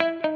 thank you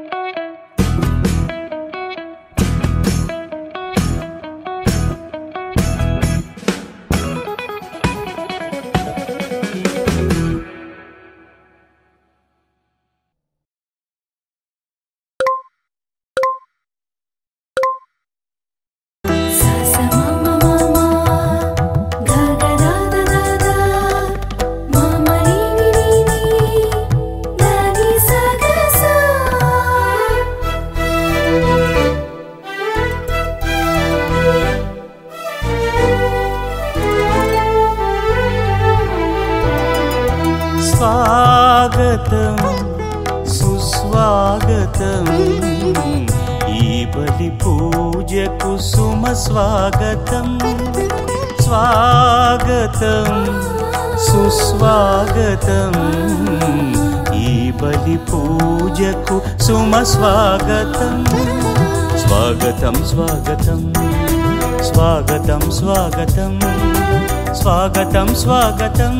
స్వాగతం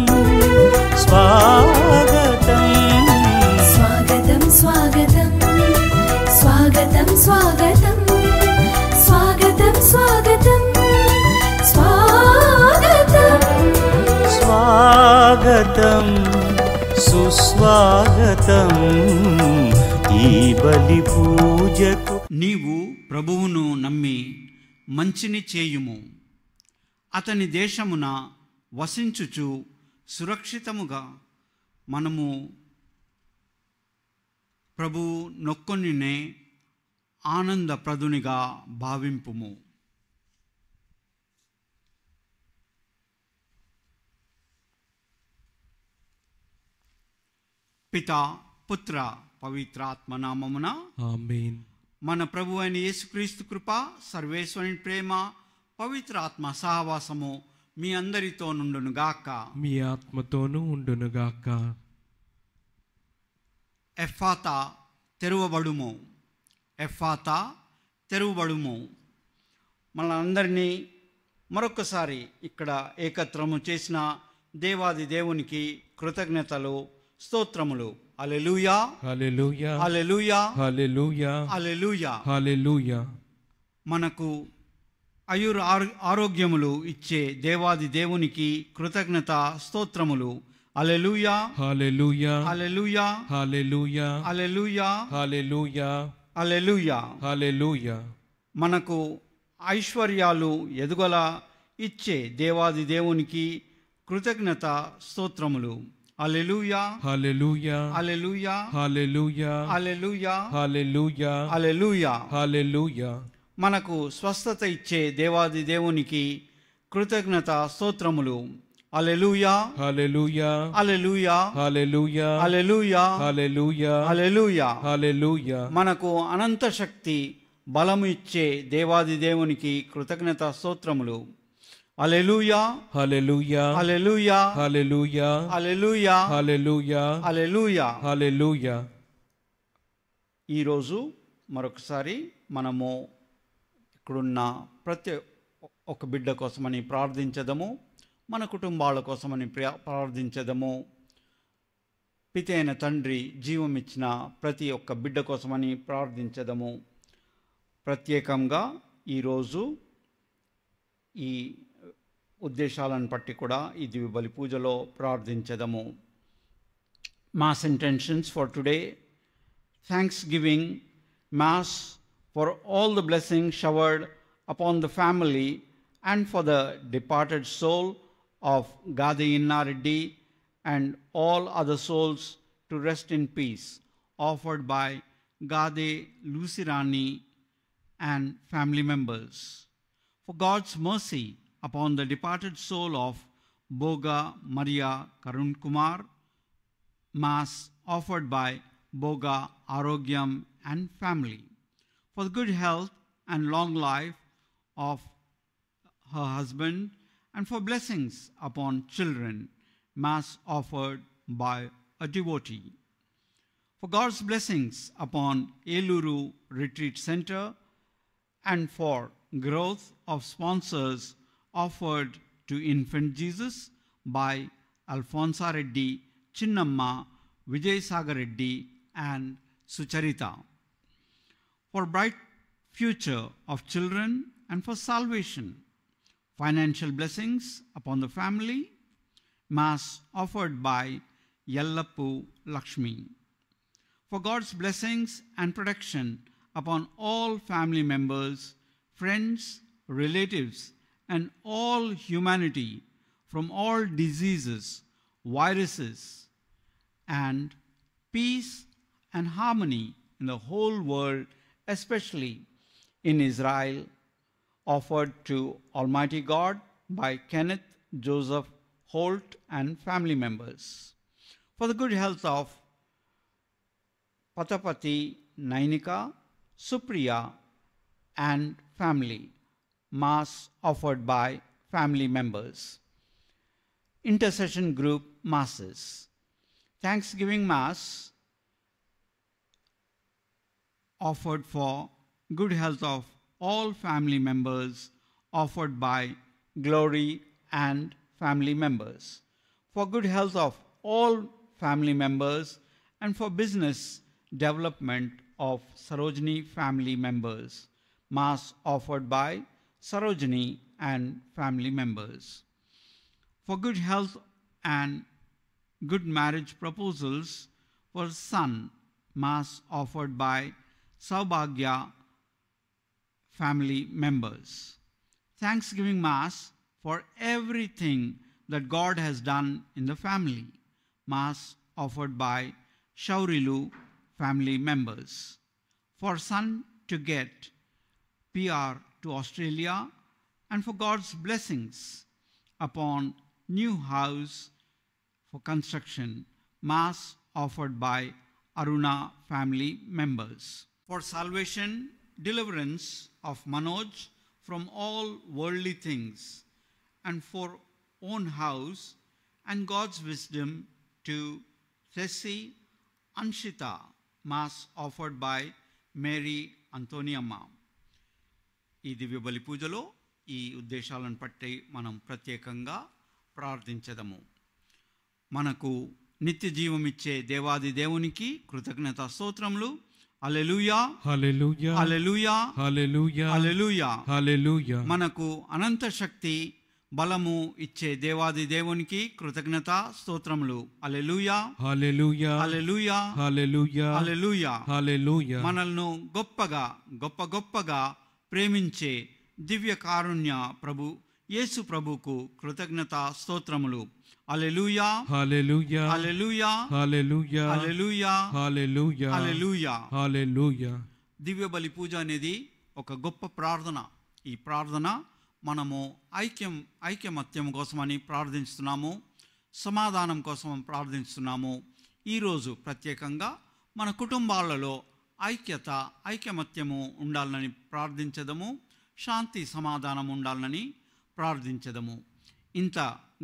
స్వాగతం స్వాగతం స్వాగతం స్వాగతం స్వాగతం స్వాగతం స్వాగతం స్వాగతం స్వాగతం స్వాగతం సుస్వాగతం ఈ బలి పూజకు నీవు ప్రభువును నమ్మి మంచిని చేయుము అతని దేశమున వసించుచు సురక్షితముగా మనము ప్రభు నొక్కొనినే ఆనందప్రదునిగా భావింపుము పిత పుత్ర పవిత్రాత్మ నామమున మన ప్రభు అయిన యేసుక్రీస్తు కృప సర్వేశ్వరుని ప్రేమ పవిత్రాత్మ సహవాసము మీ అందరితో నుండునుగాక మీ ఆత్మతోనూ ఉండునుగాక ఎఫాత తెరువబడుము ఎఫాత తెరువబడుము మన మరొకసారి ఇక్కడ ఏకత్రము చేసిన దేవాది దేవునికి కృతజ్ఞతలు స్తోత్రములు అలెలుయా అలెలుయా అలెలుయా అలెలుయా అలెలుయా అలెలుయా మనకు అయుర్ ఆరోగ్యములు ఇచ్చే దేవాది దేవునికి కృతజ్ఞత స్తోత్రములు అలెలుయా హలెలుయా హలెలుయా హలెలుయా హలెలుయా హలెలుయా హలెలుయా హలెలుయా మనకు ఐశ్వర్యాలు ఎదుగల ఇచ్చే దేవాది దేవునికి కృతజ్ఞత స్తోత్రములు అలెలుయా హలెలుయా హలెలుయా హలెలుయా హలెలుయా హలెలుయా హలెలుయా హలెలుయా మనకు స్వస్థత ఇచ్చే దేవాది దేవునికి కృతజ్ఞత స్తోత్రములు అలెలుయా హల్లెలూయా అలెలుయా హల్లెలూయా అలెలుయా హల్లెలూయా అలెలుయా హల్లెలూయా మనకు అనంత శక్తి బలము ఇచ్చే దేవాది దేవునికి కృతజ్ఞత స్తోత్రములు అలెలుయా హల్లెలూయా అలెలుయా హల్లెలూయా అలెలుయా హల్లెలూయా అలెలుయా హల్లెలూయా రోజు మరొకసారి మనము ఇక్కడున్న ప్రతి ఒక బిడ్డ కోసమని ప్రార్థించదము మన కుటుంబాల కోసమని ప్రార్థించదము పితైన అయిన తండ్రి జీవం ఇచ్చిన ప్రతి ఒక్క బిడ్డ కోసమని ప్రార్థించదము ప్రత్యేకంగా ఈరోజు ఈ ఉద్దేశాలను బట్టి కూడా ఈ బలి పూజలో ప్రార్థించదము mass intentions for today thanksgiving mass for all the blessings showered upon the family and for the departed soul of Gadi Innareddy and all other souls to rest in peace, offered by Gade Lucirani and family members. For God's mercy upon the departed soul of Boga Maria Karun Kumar, Mass offered by Boga Arogyam and family for the good health and long life of her husband and for blessings upon children, Mass offered by a devotee. For God's blessings upon Eluru Retreat Center and for growth of sponsors offered to Infant Jesus by Alfonsa Reddy, Chinnamma, Vijay Sagar Reddy and Sucharita for bright future of children and for salvation, financial blessings upon the family, mass offered by Yellappu Lakshmi. For God's blessings and protection upon all family members, friends, relatives, and all humanity from all diseases, viruses, and peace and harmony in the whole world especially in Israel, offered to Almighty God by Kenneth Joseph Holt and family members. For the good health of Patapati Nainika, Supriya and family, Mass offered by family members. Intercession group masses. Thanksgiving Mass offered for good health of all family members offered by glory and family members. For good health of all family members and for business development of Sarojini family members. Mass offered by Sarojini and family members. For good health and good marriage proposals for son, Mass offered by Saubhagya family members. Thanksgiving Mass for everything that God has done in the family. Mass offered by Shaurilu family members. For son to get PR to Australia and for God's blessings upon new house for construction. Mass offered by Aruna family members for salvation, deliverance of Manoj from all worldly things, and for own house, and God's wisdom to Thessi Anshita, Mass offered by Mary Antonia Antoniamma ఈ దివ్య బలి పూజలో ఈ ఉద్దేశాలను పట్టి మనం ప్రత్యేకంగా ప్రార్థించదము మనకు నిత్య జీవమిచ్చే దేవాది దేవునికి కృతజ్ఞత స్తోత్రములు మనకు అనంత శక్తి బలము ఇచ్చే దేవాది దేవునికి కృతజ్ఞత స్తోత్రములు మనల్ని గొప్పగా గొప్ప గొప్పగా ప్రేమించే దివ్య కారుణ్య ప్రభు యేసు ప్రభుకు కృతజ్ఞత స్తోత్రములు అలెలుయా హల్లెలూయా హల్లెలూయా హల్లెలూయా హల్లెలూయా హల్లెలూయా హల్లెలూయా హల్లెలూయా దివ్య బలి పూజ అనేది ఒక గొప్ప ప్రార్థన ఈ ప్రార్థన మనము ఐక్యం ఐక్యమత్యం కోసమని ప్రార్థిస్తున్నాము సమాధానం కోసం ప్రార్థిస్తున్నాము ఈరోజు ప్రత్యేకంగా మన కుటుంబాలలో ఐక్యత ఐక్యమత్యము ఉండాలని ప్రార్థించదము శాంతి సమాధానం ఉండాలని ప్రార్థించదము ఇంత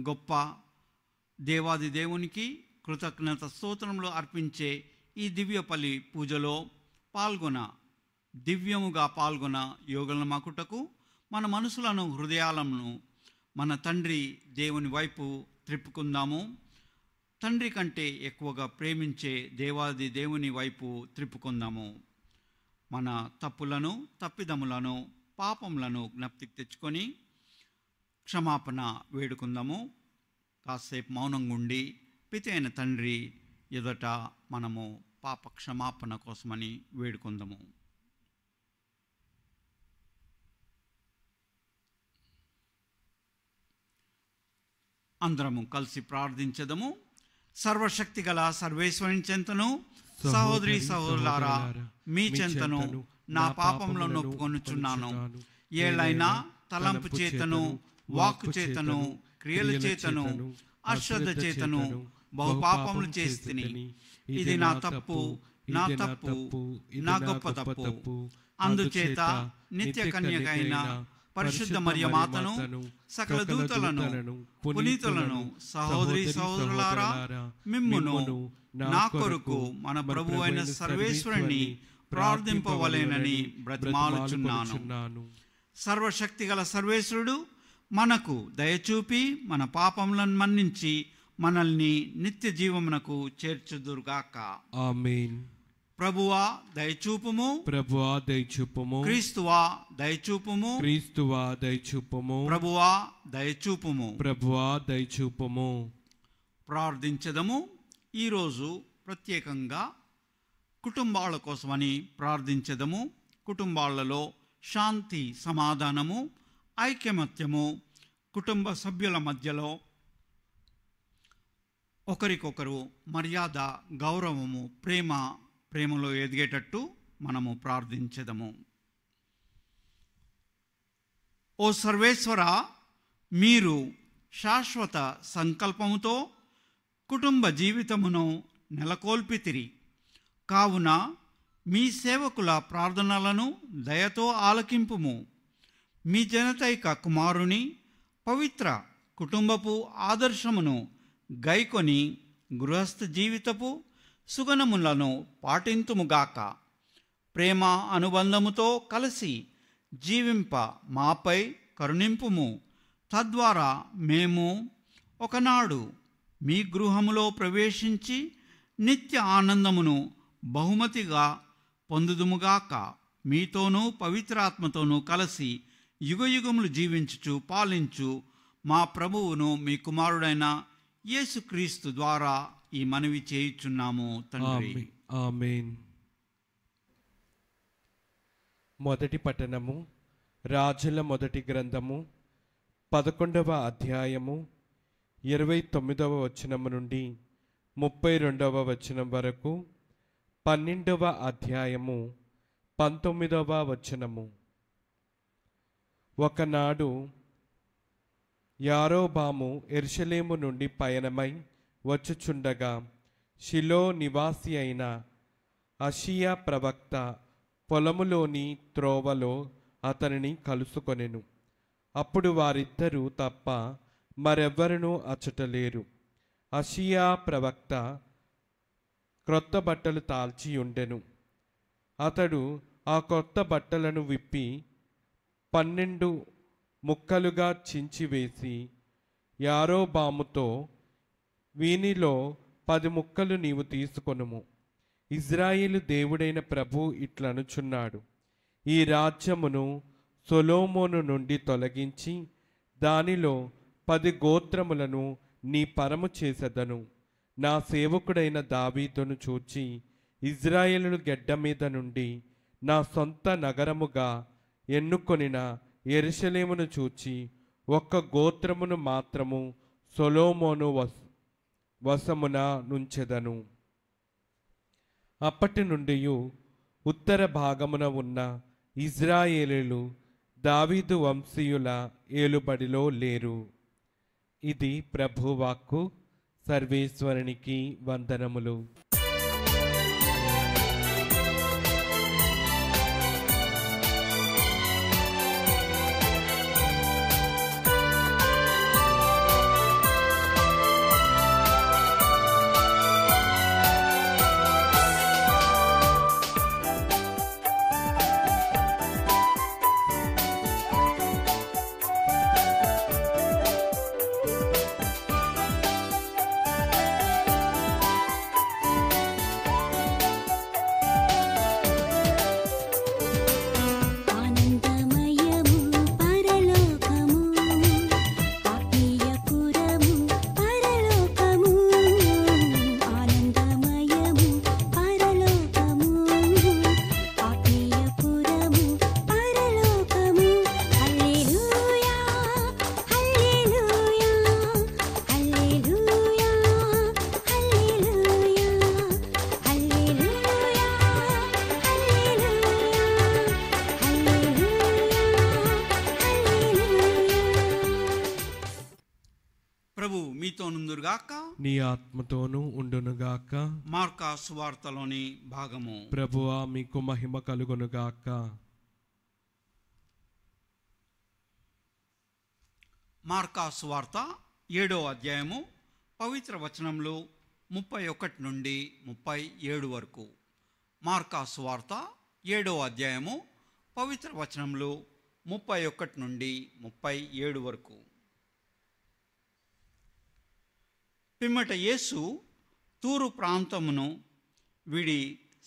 గొప్ప దేవాది దేవునికి కృతజ్ఞత స్తోత్రములు అర్పించే ఈ దివ్య పూజలో పాల్గొన దివ్యముగా పాల్గొన యోగులను మాకుటకు మన మనసులను హృదయాలను మన తండ్రి దేవుని వైపు త్రిప్పుకుందాము తండ్రి కంటే ఎక్కువగా ప్రేమించే దేవాది దేవుని వైపు త్రిప్పుకుందాము మన తప్పులను తప్పిదములను పాపములను జ్ఞప్తికి తెచ్చుకొని క్షమాపణ వేడుకుందాము కాసేపు మౌనంగా ఉండి పితైన అయిన తండ్రి ఎదుట మనము పాప క్షమాపణ కోసమని వేడుకుందాము అందరము కలిసి ప్రార్థించదము సర్వశక్తి గల సర్వేశ్వరుని చెంతను సహోదరి సహోదరులారా మీ చెంతను నా పాపంలో నొప్పుకొనుచున్నాను ఏళ్ళైనా తలంపు చేతను వాక్కు చేతను క్రియల చేతను అశ్రద్ధ చేతను పాపములు చేస్తుని ఇది నా తప్పు నా తప్పు నా గొప్ప తప్పు అందుచేత నిత్య కన్యకైన పరిశుద్ధ మరియు మాతను సకల దూతలను పునీతులను సహోదరి సహోదరులారా మిమ్మును నా కొరకు మన ప్రభు అయిన సర్వేశ్వరుణ్ణి ప్రార్థింపవలేనని బ్రతిమాలుచున్నాను సర్వశక్తి గల సర్వేశ్వరుడు మనకు దయచూపి మన పాపములను మన్నించి మనల్ని నిత్య జీవమునకు చేర్చుదురుగాక ఆమెన్ ప్రభువా దయచూపుము ప్రభువా దయచూపుము క్రీస్తువా దయచూపుము క్రీస్తువా దయచూపుము ప్రభువా దయచూపుము ప్రభువా దయచూపుము ప్రార్థించదము ఈరోజు ప్రత్యేకంగా కుటుంబాల కోసమని ప్రార్థించదము కుటుంబాలలో శాంతి సమాధానము ఐక్యమత్యము కుటుంబ సభ్యుల మధ్యలో ఒకరికొకరు మర్యాద గౌరవము ప్రేమ ప్రేమలో ఎదిగేటట్టు మనము ప్రార్థించదము ఓ సర్వేశ్వర మీరు శాశ్వత సంకల్పముతో కుటుంబ జీవితమును నెలకొల్పితిరి కావున మీ సేవకుల ప్రార్థనలను దయతో ఆలకింపుము మీ జనత యొక్క కుమారుని పవిత్ర కుటుంబపు ఆదర్శమును గైకొని గృహస్థ జీవితపు సుగణములను పాటింతుముగాక ప్రేమ అనుబంధముతో కలిసి జీవింప మాపై కరుణింపుము తద్వారా మేము ఒకనాడు మీ గృహములో ప్రవేశించి నిత్య ఆనందమును బహుమతిగా పొందుదుముగాక మీతోనూ పవిత్రాత్మతోనూ కలిసి యుగయుగములు జీవించుచు పాలించు మా ప్రభువును మీ కుమారుడైన యేసుక్రీస్తు ద్వారా ఈ మనవి చేయుచున్నాము మొదటి పట్టణము రాజుల మొదటి గ్రంథము పదకొండవ అధ్యాయము ఇరవై తొమ్మిదవ వచనం నుండి ముప్పై రెండవ వచనం వరకు పన్నెండవ అధ్యాయము పంతొమ్మిదవ వచనము ఒకనాడు యారోబాము ఎర్షలేము నుండి పయనమై వచ్చుచుండగా షిలో నివాసి అయిన అషియా ప్రవక్త పొలములోని త్రోవలో అతనిని కలుసుకొనెను అప్పుడు వారిద్దరూ తప్ప మరెవ్వరూ అచ్చటలేరు అషియా ప్రవక్త క్రొత్త బట్టలు తాల్చి ఉండెను అతడు ఆ కొత్త బట్టలను విప్పి పన్నెండు ముక్కలుగా చించివేసి యారోబాముతో వీనిలో పది ముక్కలు నీవు తీసుకొనుము ఇజ్రాయిలు దేవుడైన ప్రభు ఇట్లనుచున్నాడు ఈ రాజ్యమును సొలోమోను నుండి తొలగించి దానిలో పది గోత్రములను నీ పరము చేసెదను నా సేవకుడైన దావీదును చూచి ఇజ్రాయేలు గెడ్డ మీద నుండి నా సొంత నగరముగా ఎన్నుకొనిన ఎరుషలేమును చూచి ఒక్క గోత్రమును మాత్రము సొలోమోను వశమున నుంచెదను అప్పటి నుండి ఉత్తర భాగమున ఉన్న ఇజ్రాయేలీలు దావీదు వంశీయుల ఏలుబడిలో లేరు ఇది ప్రభువాక్కు సర్వేశ్వరునికి వందనములు సువార్తలోని భాగము ప్రభువా మీకు మహిమ కలుగునుగాక మార్కా సువార్త ఏడో అధ్యాయము పవిత్ర వచనంలో ముప్పై ఒకటి నుండి ముప్పై ఏడు వరకు మార్కా సువార్త ఏడో అధ్యాయము పవిత్ర వచనంలో ముప్పై ఒకటి నుండి ముప్పై ఏడు వరకు పిమ్మట యేసు తూరు ప్రాంతమును వీడి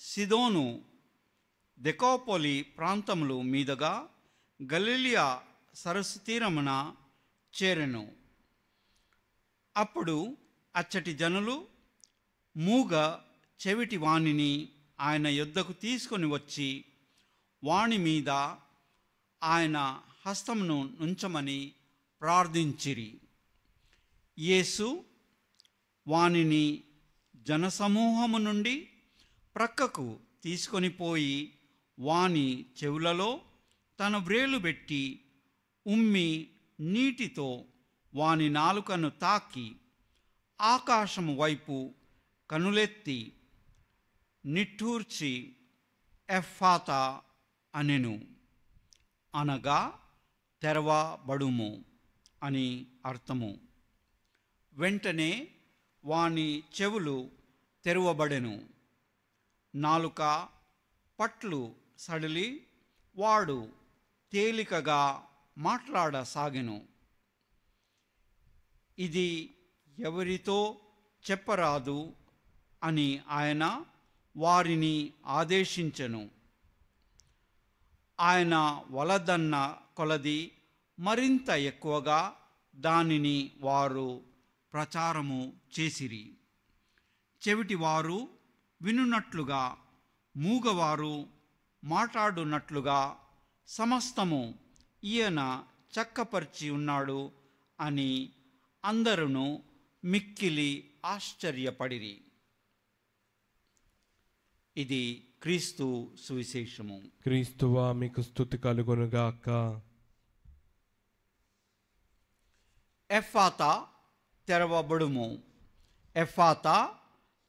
సిదోను దెకోపోలి ప్రాంతములు మీదుగా గలీలియా సరస్సు తీరమున చేరెను అప్పుడు అచ్చటి జనులు మూగ చెవిటి వాణిని ఆయన యుద్ధకు తీసుకొని వచ్చి వాణి మీద ఆయన హస్తమును నుంచమని ప్రార్థించిరి యేసు వాణిని జనసమూహము నుండి ప్రక్కకు తీసుకొని పోయి వాని చెవులలో తన వ్రేలు పెట్టి ఉమ్మి నీటితో వాని నాలుకను తాకి ఆకాశము వైపు కనులెత్తి నిట్టూర్చి ఎఫాత అనెను అనగా తెరవబడుము అని అర్థము వెంటనే వాని చెవులు తెరవబడెను నాలుక పట్లు సడలి వాడు తేలికగా మాట్లాడసాగెను ఇది ఎవరితో చెప్పరాదు అని ఆయన వారిని ఆదేశించను ఆయన వలదన్న కొలది మరింత ఎక్కువగా దానిని వారు ప్రచారము చేసిరి చెవిటివారు వినునట్లుగా మూగవారు మాట్లాడునట్లుగా సమస్తము ఈయన చక్కపరిచి ఉన్నాడు అని అందరూ మిక్కిలి ఆశ్చర్యపడిరి ఇది క్రీస్తు సువిశేషము క్రీస్తువా మీకు స్థుతి కలుగునుగాక ఎఫాత తెరవబడుము ఎఫాత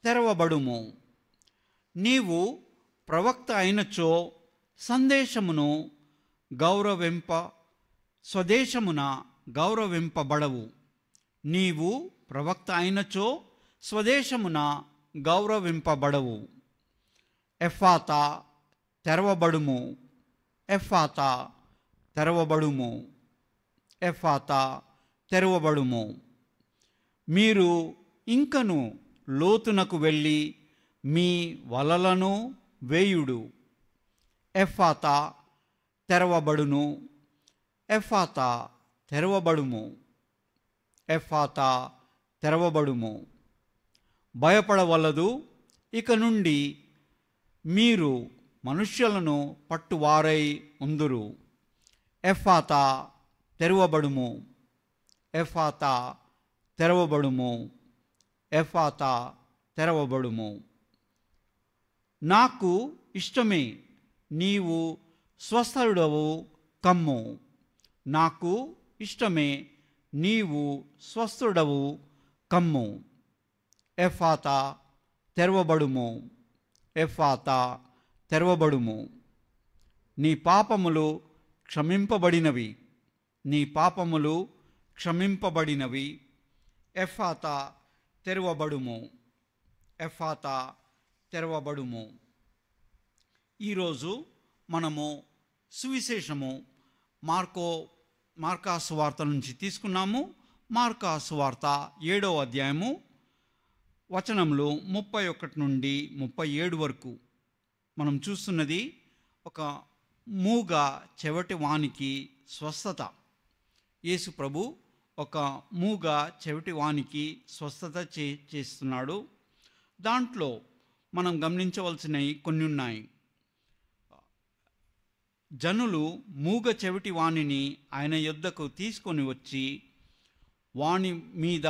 తెరవబడుము నీవు ప్రవక్త అయినచో సందేశమును గౌరవింప స్వదేశమున గౌరవింపబడవు నీవు ప్రవక్త అయినచో స్వదేశమున గౌరవింపబడవు ఎఫాత తెరవబడుము ఎఫాత తెరవబడుము ఎఫాత తెరవబడుము మీరు ఇంకను లోతునకు వెళ్ళి మీ వలలను వేయుడు ఎఫాత తెరవబడును ఎఫాత తెరవబడుము ఎఫాత తెరవబడుము భయపడవలదు ఇక నుండి మీరు మనుష్యులను పట్టువారై ఉందురు ఎఫాత తెరవబడుము ఎఫాత తెరవబడుము ఎఫాత తెరవబడుము నాకు ఇష్టమే నీవు స్వస్థుడవు కమ్ము నాకు ఇష్టమే నీవు స్వస్థుడవు కమ్ము ఎఫాత తెరవబడుము ఎఫాత తెరవబడుము నీ పాపములు క్షమింపబడినవి నీ పాపములు క్షమింపబడినవి ఎఫాత తెరవబడుము ఎఫాత తెరవబడుము ఈరోజు మనము సువిశేషము మార్కో మార్కాసు వార్త నుంచి తీసుకున్నాము మార్కాసు వార్త ఏడవ అధ్యాయము వచనంలో ముప్పై ఒకటి నుండి ముప్పై ఏడు వరకు మనం చూస్తున్నది ఒక మూగ చెవటి వానికి స్వస్థత యేసు ప్రభు ఒక మూగ చెవిటి వానికి స్వస్థత చే చేస్తున్నాడు దాంట్లో మనం గమనించవలసినవి కొన్ని ఉన్నాయి జనులు మూగ చెవిటి వాణిని ఆయన యుద్ధకు తీసుకొని వచ్చి వాణి మీద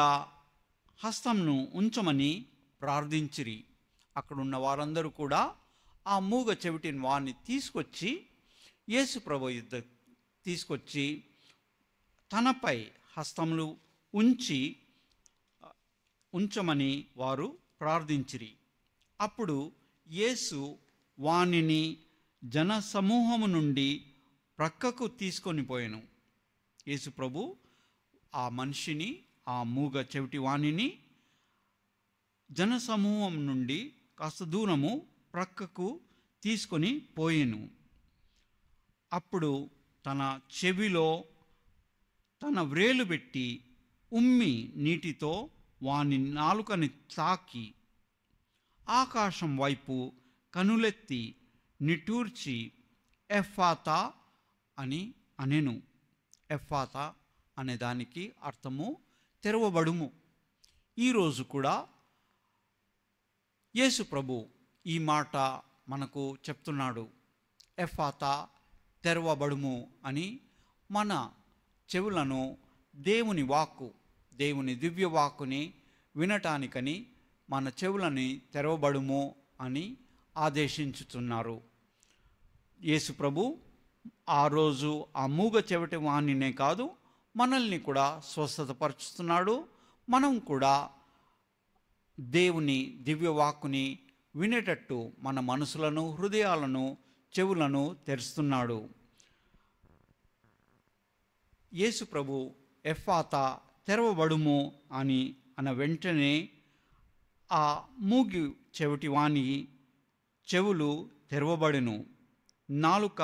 హస్తంను ఉంచమని ప్రార్థించిరి అక్కడున్న వారందరూ కూడా ఆ మూగ చెవిటిని వాణ్ణి తీసుకొచ్చి యేసు ప్రభు యుద్ధ తీసుకొచ్చి తనపై హస్తములు ఉంచి ఉంచమని వారు ప్రార్థించిరి అప్పుడు యేసు వానిని జన సమూహము నుండి ప్రక్కకు తీసుకొని పోయాను యేసు ప్రభు ఆ మనిషిని ఆ మూగ చెవిటి వాణిని జన సమూహం నుండి కాస్త దూరము ప్రక్కకు తీసుకొని పోయాను అప్పుడు తన చెవిలో తన వ్రేలు పెట్టి ఉమ్మి నీటితో వాని నాలుకని తాకి ఆకాశం వైపు కనులెత్తి నిటూర్చి ఎఫాతా అని అనెను ఎఫాతా అనే దానికి అర్థము తెరవబడుము ఈరోజు కూడా యేసు ప్రభు ఈ మాట మనకు చెప్తున్నాడు ఎఫాతా తెరవబడుము అని మన చెవులను దేవుని వాక్కు దేవుని దివ్య వాక్కుని వినటానికని మన చెవులని తెరవబడుము అని ఆదేశించుతున్నారు యేసు ప్రభు ఆ రోజు ఆ మూగ చెవిటి వాణినే కాదు మనల్ని కూడా స్వస్థతపరుచుతున్నాడు మనం కూడా దేవుని దివ్యవాక్కుని వినేటట్టు మన మనసులను హృదయాలను చెవులను తెరుస్తున్నాడు యేసు ప్రభు ఎఫాత తెరవబడుము అని అన్న వెంటనే ఆ మూగి చెవిటి వాణి చెవులు తెరవబడెను నాలుక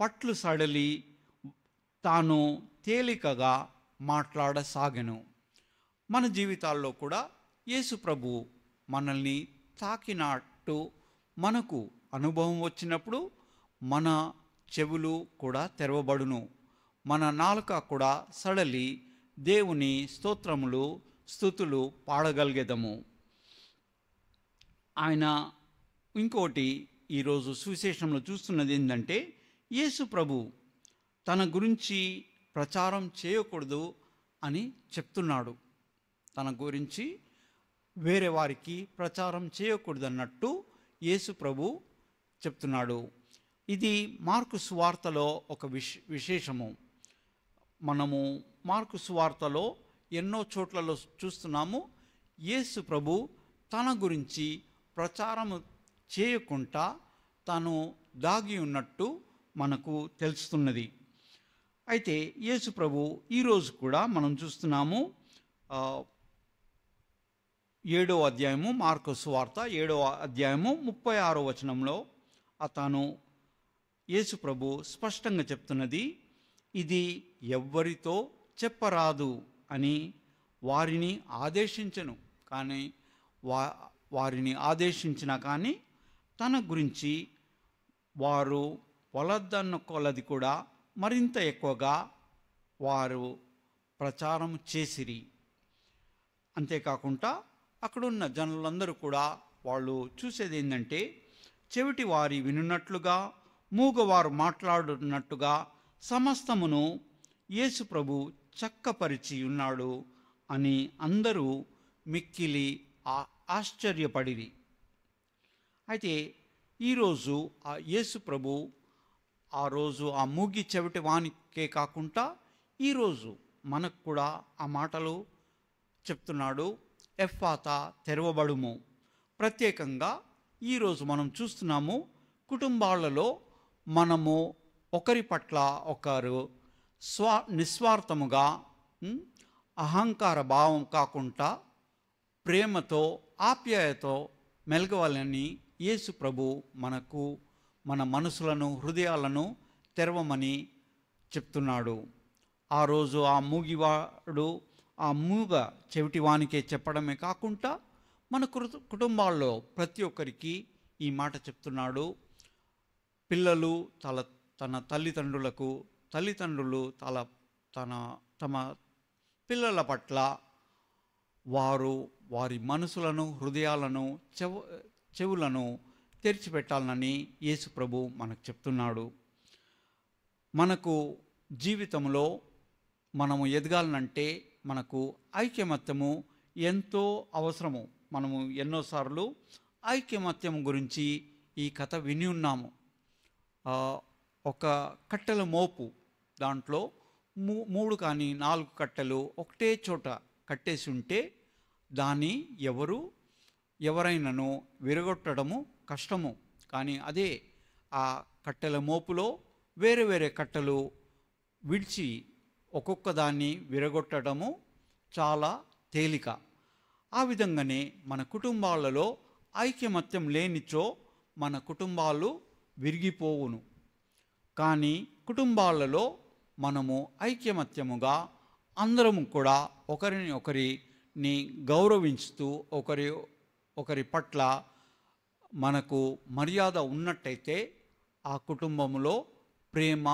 పట్లు సడలి తాను తేలికగా మాట్లాడసాగెను మన జీవితాల్లో కూడా యేసు ప్రభు మనల్ని తాకినట్టు మనకు అనుభవం వచ్చినప్పుడు మన చెవులు కూడా తెరవబడును మన నాలుక కూడా సడలి దేవుని స్తోత్రములు స్థుతులు పాడగలిగేదము ఆయన ఇంకోటి ఈరోజు సువిశేషంలో చూస్తున్నది ఏంటంటే యేసు ప్రభు తన గురించి ప్రచారం చేయకూడదు అని చెప్తున్నాడు తన గురించి వేరే వారికి ప్రచారం చేయకూడదు అన్నట్టు యేసు ప్రభు చెప్తున్నాడు ఇది మార్కు సువార్తలో ఒక విశ్ విశేషము మనము మార్కు సువార్తలో ఎన్నో చోట్లలో చూస్తున్నాము యేసు ప్రభు తన గురించి ప్రచారము చేయకుండా తను దాగి ఉన్నట్టు మనకు తెలుస్తున్నది అయితే యేసుప్రభు ఈరోజు కూడా మనం చూస్తున్నాము ఏడో అధ్యాయము మార్కస్ వార్త ఏడో అధ్యాయము ముప్పై ఆరో వచనంలో అతను యేసుప్రభు స్పష్టంగా చెప్తున్నది ఇది ఎవ్వరితో చెప్పరాదు అని వారిని ఆదేశించను కానీ వా వారిని ఆదేశించినా కానీ తన గురించి వారు వలద్దన్న కొలది కూడా మరింత ఎక్కువగా వారు ప్రచారం చేసిరి అంతేకాకుండా అక్కడున్న జనులందరూ కూడా వాళ్ళు చూసేది ఏంటంటే చెవిటి వారి వినున్నట్లుగా మూగవారు మాట్లాడున్నట్టుగా సమస్తమును యేసు ప్రభు చక్కపరిచి ఉన్నాడు అని అందరూ మిక్కిలి ఆ ఆశ్చర్యపడిరి అయితే ఈరోజు ఆ యేసు ప్రభు ఆ రోజు ఆ మూగి చెవిటి వానికే కాకుండా ఈరోజు మనకు కూడా ఆ మాటలు చెప్తున్నాడు ఎఫ్ఫాత తెరవబడుము ప్రత్యేకంగా ఈరోజు మనం చూస్తున్నాము కుటుంబాలలో మనము ఒకరి పట్ల ఒకరు స్వా నిస్వార్థముగా అహంకార భావం కాకుండా ప్రేమతో ఆప్యాయతో మెలగవాలని యేసు ప్రభు మనకు మన మనసులను హృదయాలను తెరవమని చెప్తున్నాడు ఆ రోజు ఆ మూగివాడు ఆ మూగ చెవిటివానికే చెప్పడమే కాకుండా మన కుటుంబాల్లో ప్రతి ఒక్కరికి ఈ మాట చెప్తున్నాడు పిల్లలు తల తన తల్లిదండ్రులకు తల్లిదండ్రులు తల తన తమ పిల్లల పట్ల వారు వారి మనసులను హృదయాలను చెవు చెవులను తెరిచిపెట్టాలని యేసు ప్రభు మనకు చెప్తున్నాడు మనకు జీవితంలో మనము ఎదగాలనంటే మనకు ఐక్యమత్యము ఎంతో అవసరము మనము ఎన్నోసార్లు ఐక్యమత్యం గురించి ఈ కథ విని ఉన్నాము ఒక కట్టెల మోపు దాంట్లో మూడు కానీ నాలుగు కట్టెలు ఒకటే చోట కట్టేసి ఉంటే దాన్ని ఎవరు ఎవరైనానో విరగొట్టడము కష్టము కానీ అదే ఆ కట్టెల మోపులో వేరే వేరే కట్టెలు విడిచి ఒక్కొక్క దాన్ని విరగొట్టడము చాలా తేలిక ఆ విధంగానే మన కుటుంబాలలో ఐక్యమత్యం లేనిచో మన కుటుంబాలు విరిగిపోవును కానీ కుటుంబాలలో మనము ఐక్యమత్యముగా అందరము కూడా ఒకరిని ఒకరి ని గౌరవించుతూ ఒకరి ఒకరి పట్ల మనకు మర్యాద ఉన్నట్టయితే ఆ కుటుంబంలో ప్రేమ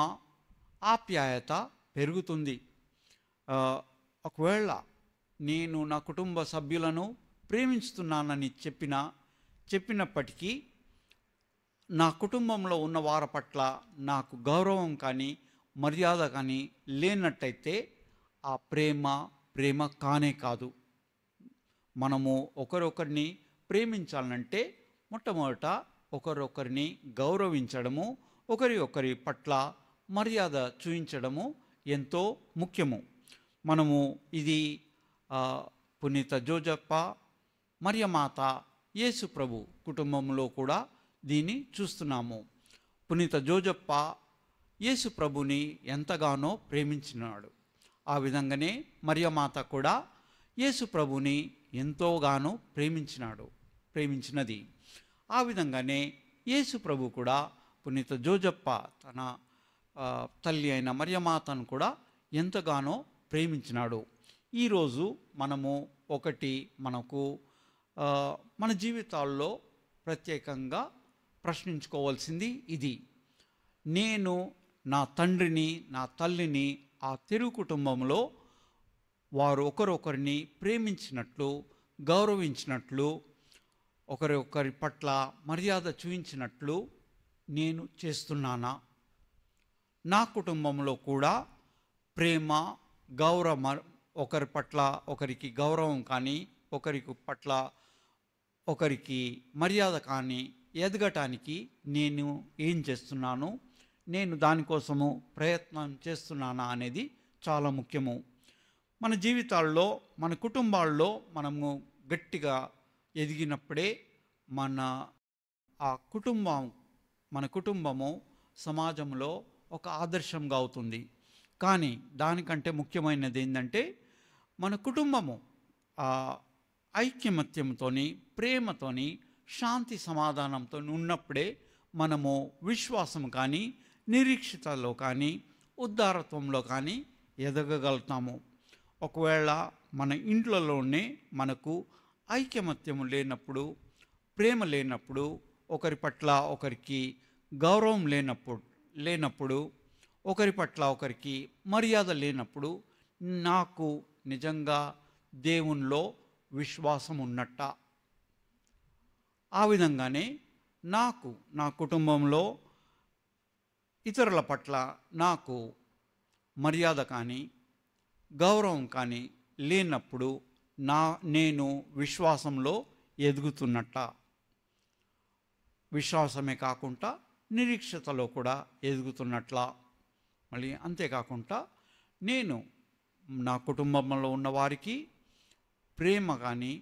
ఆప్యాయత పెరుగుతుంది ఒకవేళ నేను నా కుటుంబ సభ్యులను ప్రేమిస్తున్నానని చెప్పిన చెప్పినప్పటికీ నా కుటుంబంలో ఉన్న వారి పట్ల నాకు గౌరవం కానీ మర్యాద కానీ లేనట్టయితే ఆ ప్రేమ ప్రేమ కానే కాదు మనము ఒకరొకరిని ప్రేమించాలంటే మొట్టమొదట ఒకరొకరిని గౌరవించడము ఒకరి ఒకరి పట్ల మర్యాద చూపించడము ఎంతో ముఖ్యము మనము ఇది పునీత జోజప్ప మరియమాత యేసు ప్రభు కుటుంబంలో కూడా దీన్ని చూస్తున్నాము పునీత జోజప్ప యేసు ప్రభుని ఎంతగానో ప్రేమించినాడు ఆ విధంగానే మరియమాత కూడా యేసు ప్రభుని ఎంతోగానో ప్రేమించినాడు ప్రేమించినది ఆ విధంగానే యేసు ప్రభు కూడా పునీత జోజప్ప తన తల్లి అయిన మరియమాతను కూడా ఎంతగానో ప్రేమించినాడు ఈరోజు మనము ఒకటి మనకు మన జీవితాల్లో ప్రత్యేకంగా ప్రశ్నించుకోవాల్సింది ఇది నేను నా తండ్రిని నా తల్లిని ఆ తెరు కుటుంబంలో వారు ఒకరొకరిని ప్రేమించినట్లు గౌరవించినట్లు ఒకరొకరి పట్ల మర్యాద చూపించినట్లు నేను చేస్తున్నానా నా కుటుంబంలో కూడా ప్రేమ గౌరవ ఒకరి పట్ల ఒకరికి గౌరవం కానీ ఒకరికి పట్ల ఒకరికి మర్యాద కానీ ఎదగటానికి నేను ఏం చేస్తున్నాను నేను దానికోసము ప్రయత్నం చేస్తున్నానా అనేది చాలా ముఖ్యము మన జీవితాల్లో మన కుటుంబాల్లో మనము గట్టిగా ఎదిగినప్పుడే మన ఆ కుటుంబం మన కుటుంబము సమాజంలో ఒక ఆదర్శంగా అవుతుంది కానీ దానికంటే ముఖ్యమైనది ఏంటంటే మన కుటుంబము ఐక్యమత్యంతోని ప్రేమతోని శాంతి సమాధానంతో ఉన్నప్పుడే మనము విశ్వాసం కానీ నిరీక్షితలో కానీ ఉద్దారత్వంలో కానీ ఎదగగలుగుతాము ఒకవేళ మన ఇంట్లోనే మనకు ఐకమత్యము లేనప్పుడు ప్రేమ లేనప్పుడు ఒకరి పట్ల ఒకరికి గౌరవం లేనప్పుడు లేనప్పుడు ఒకరి పట్ల ఒకరికి మర్యాద లేనప్పుడు నాకు నిజంగా దేవునిలో విశ్వాసం ఉన్నట్ట ఆ విధంగానే నాకు నా కుటుంబంలో ఇతరుల పట్ల నాకు మర్యాద కానీ గౌరవం కానీ లేనప్పుడు నా నేను విశ్వాసంలో ఎదుగుతున్నట్ట విశ్వాసమే కాకుండా నిరీక్షతలో కూడా ఎదుగుతున్నట్ల మళ్ళీ అంతేకాకుండా నేను నా కుటుంబంలో ఉన్నవారికి ప్రేమ కానీ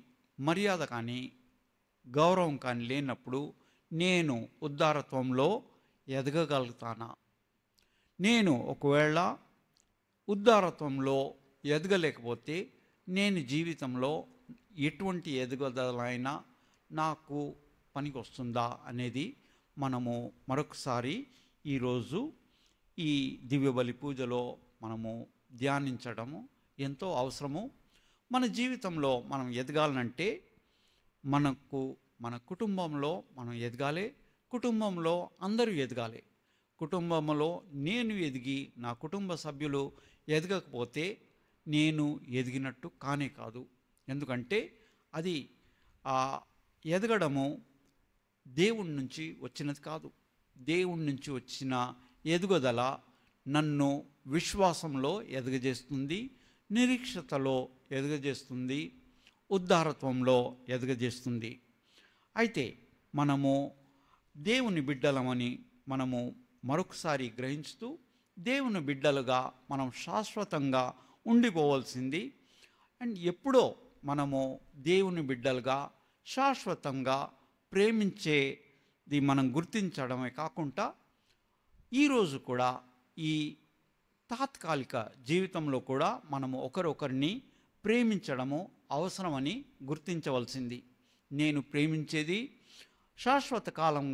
మర్యాద కానీ గౌరవం కానీ లేనప్పుడు నేను ఉద్దారత్వంలో ఎదగగలుగుతానా నేను ఒకవేళ ఉద్దారత్వంలో ఎదగలేకపోతే నేను జీవితంలో ఎటువంటి ఎదుగుదలైనా నాకు పనికి వస్తుందా అనేది మనము మరొకసారి ఈరోజు ఈ దివ్య బలి పూజలో మనము ధ్యానించడము ఎంతో అవసరము మన జీవితంలో మనం ఎదగాలంటే మనకు మన కుటుంబంలో మనం ఎదగాలి కుటుంబంలో అందరూ ఎదగాలి కుటుంబంలో నేను ఎదిగి నా కుటుంబ సభ్యులు ఎదగకపోతే నేను ఎదిగినట్టు కానే కాదు ఎందుకంటే అది ఆ ఎదగడము దేవుడి నుంచి వచ్చినది కాదు దేవుడి నుంచి వచ్చిన ఎదుగుదల నన్ను విశ్వాసంలో ఎదగజేస్తుంది నిరీక్షతలో ఎదగజేస్తుంది ఉద్ధారత్వంలో ఎదగజేస్తుంది అయితే మనము దేవుని బిడ్డలమని మనము మరొకసారి గ్రహించుతూ దేవుని బిడ్డలుగా మనం శాశ్వతంగా ఉండిపోవాల్సింది అండ్ ఎప్పుడో మనము దేవుని బిడ్డలుగా శాశ్వతంగా ప్రేమించేది మనం గుర్తించడమే కాకుండా ఈరోజు కూడా ఈ తాత్కాలిక జీవితంలో కూడా మనము ఒకరొకరిని ప్రేమించడము అవసరమని గుర్తించవలసింది నేను ప్రేమించేది శాశ్వత కాలం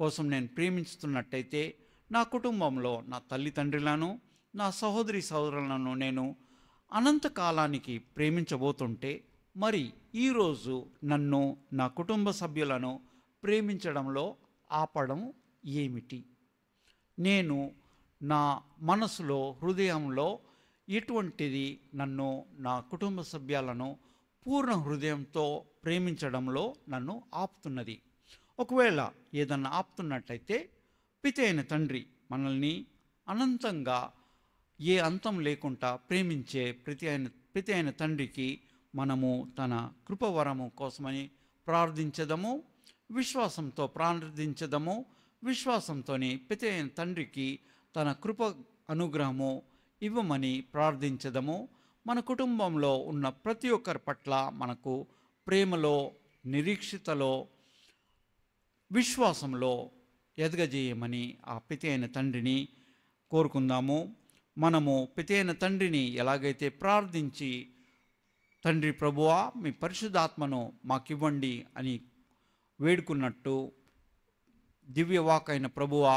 కోసం నేను ప్రేమించుతున్నట్టయితే నా కుటుంబంలో నా తల్లిదండ్రులను నా సహోదరి సహోదరులను నేను అనంతకాలానికి ప్రేమించబోతుంటే మరి ఈరోజు నన్ను నా కుటుంబ సభ్యులను ప్రేమించడంలో ఆపడం ఏమిటి నేను నా మనసులో హృదయంలో ఎటువంటిది నన్ను నా కుటుంబ సభ్యాలను పూర్ణ హృదయంతో ప్రేమించడంలో నన్ను ఆపుతున్నది ఒకవేళ ఏదన్నా ఆపుతున్నట్టయితే పితైన తండ్రి మనల్ని అనంతంగా ఏ అంతం లేకుండా ప్రేమించే ప్రతి ఆయన ప్రతి ఆయన తండ్రికి మనము తన కృపవరము కోసమని ప్రార్థించదము విశ్వాసంతో ప్రార్థించదము విశ్వాసంతోనే ప్రతి ఆయన తండ్రికి తన కృప అనుగ్రహము ఇవ్వమని ప్రార్థించదము మన కుటుంబంలో ఉన్న ప్రతి ఒక్కరి పట్ల మనకు ప్రేమలో నిరీక్షితలో విశ్వాసంలో ఎదగజేయమని ఆ పితి అయిన తండ్రిని కోరుకుందాము మనము పితైన తండ్రిని ఎలాగైతే ప్రార్థించి తండ్రి ప్రభువా మీ పరిశుద్ధాత్మను మాకివ్వండి అని వేడుకున్నట్టు దివ్యవాక్ అయిన ప్రభువా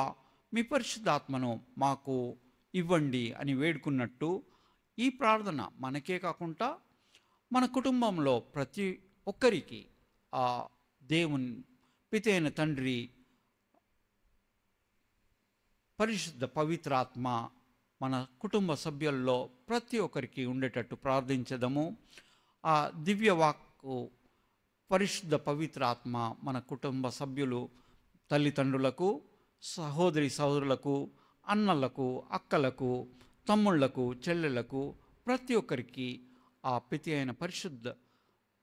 మీ పరిశుద్ధాత్మను మాకు ఇవ్వండి అని వేడుకున్నట్టు ఈ ప్రార్థన మనకే కాకుండా మన కుటుంబంలో ప్రతి ఒక్కరికి ఆ దేవుని పితైన తండ్రి పరిశుద్ధ పవిత్రాత్మ మన కుటుంబ సభ్యుల్లో ప్రతి ఒక్కరికి ఉండేటట్టు ప్రార్థించదము ఆ దివ్యవాక్కు పరిశుద్ధ పవిత్రాత్మ మన కుటుంబ సభ్యులు తల్లిదండ్రులకు సహోదరి సహోదరులకు అన్నలకు అక్కలకు తమ్ముళ్లకు చెల్లెలకు ప్రతి ఒక్కరికి ఆ పితి అయిన పరిశుద్ధ